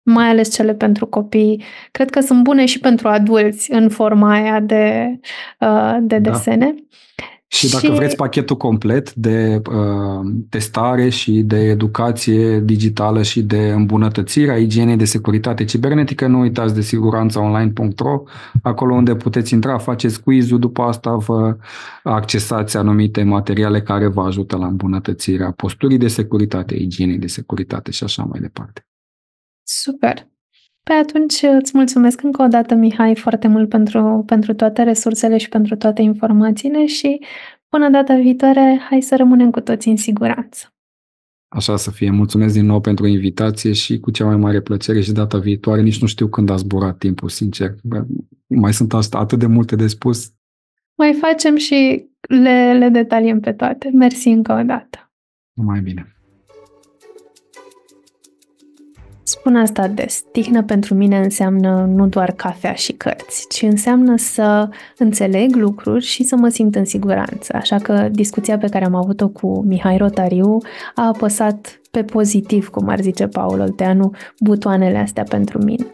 mai ales cele pentru copii, cred că sunt bune și pentru adulți în forma aia de, uh, de da. desene. Da. Și dacă și... vreți pachetul complet de uh, testare și de educație digitală și de îmbunătățire a igienei de securitate cibernetică, nu uitați de siguranțaonline.ro, acolo unde puteți intra, faceți quiz-ul, după asta vă accesați anumite materiale care vă ajută la îmbunătățirea posturii de securitate, igienei de securitate și așa mai departe. Super! Pe atunci îți mulțumesc încă o dată, Mihai, foarte mult pentru, pentru toate resursele și pentru toate informațiile și până data viitoare, hai să rămânem cu toți în siguranță. Așa să fie. Mulțumesc din nou pentru invitație și cu cea mai mare plăcere și data viitoare. Nici nu știu când a zburat timpul, sincer. Mai sunt atât de multe de spus. Mai facem și le, le detaliem pe toate. Mersi încă o dată. Mai bine. Spun asta des. Tihnă pentru mine înseamnă nu doar cafea și cărți, ci înseamnă să înțeleg lucruri și să mă simt în siguranță. Așa că discuția pe care am avut-o cu Mihai Rotariu a apăsat pe pozitiv, cum ar zice Paul Olteanu, butoanele astea pentru mine.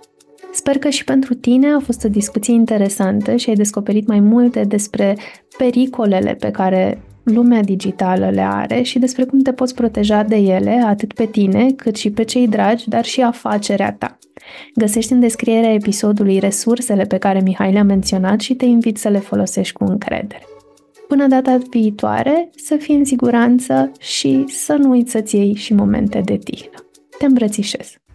Sper că și pentru tine a fost o discuție interesantă și ai descoperit mai multe despre pericolele pe care lumea digitală le are și despre cum te poți proteja de ele, atât pe tine, cât și pe cei dragi, dar și afacerea ta. Găsești în descrierea episodului resursele pe care Mihai le-a menționat și te invit să le folosești cu încredere. Până data viitoare, să fii în siguranță și să nu uiți să-ți iei și momente de tihnă. Te îmbrățișez!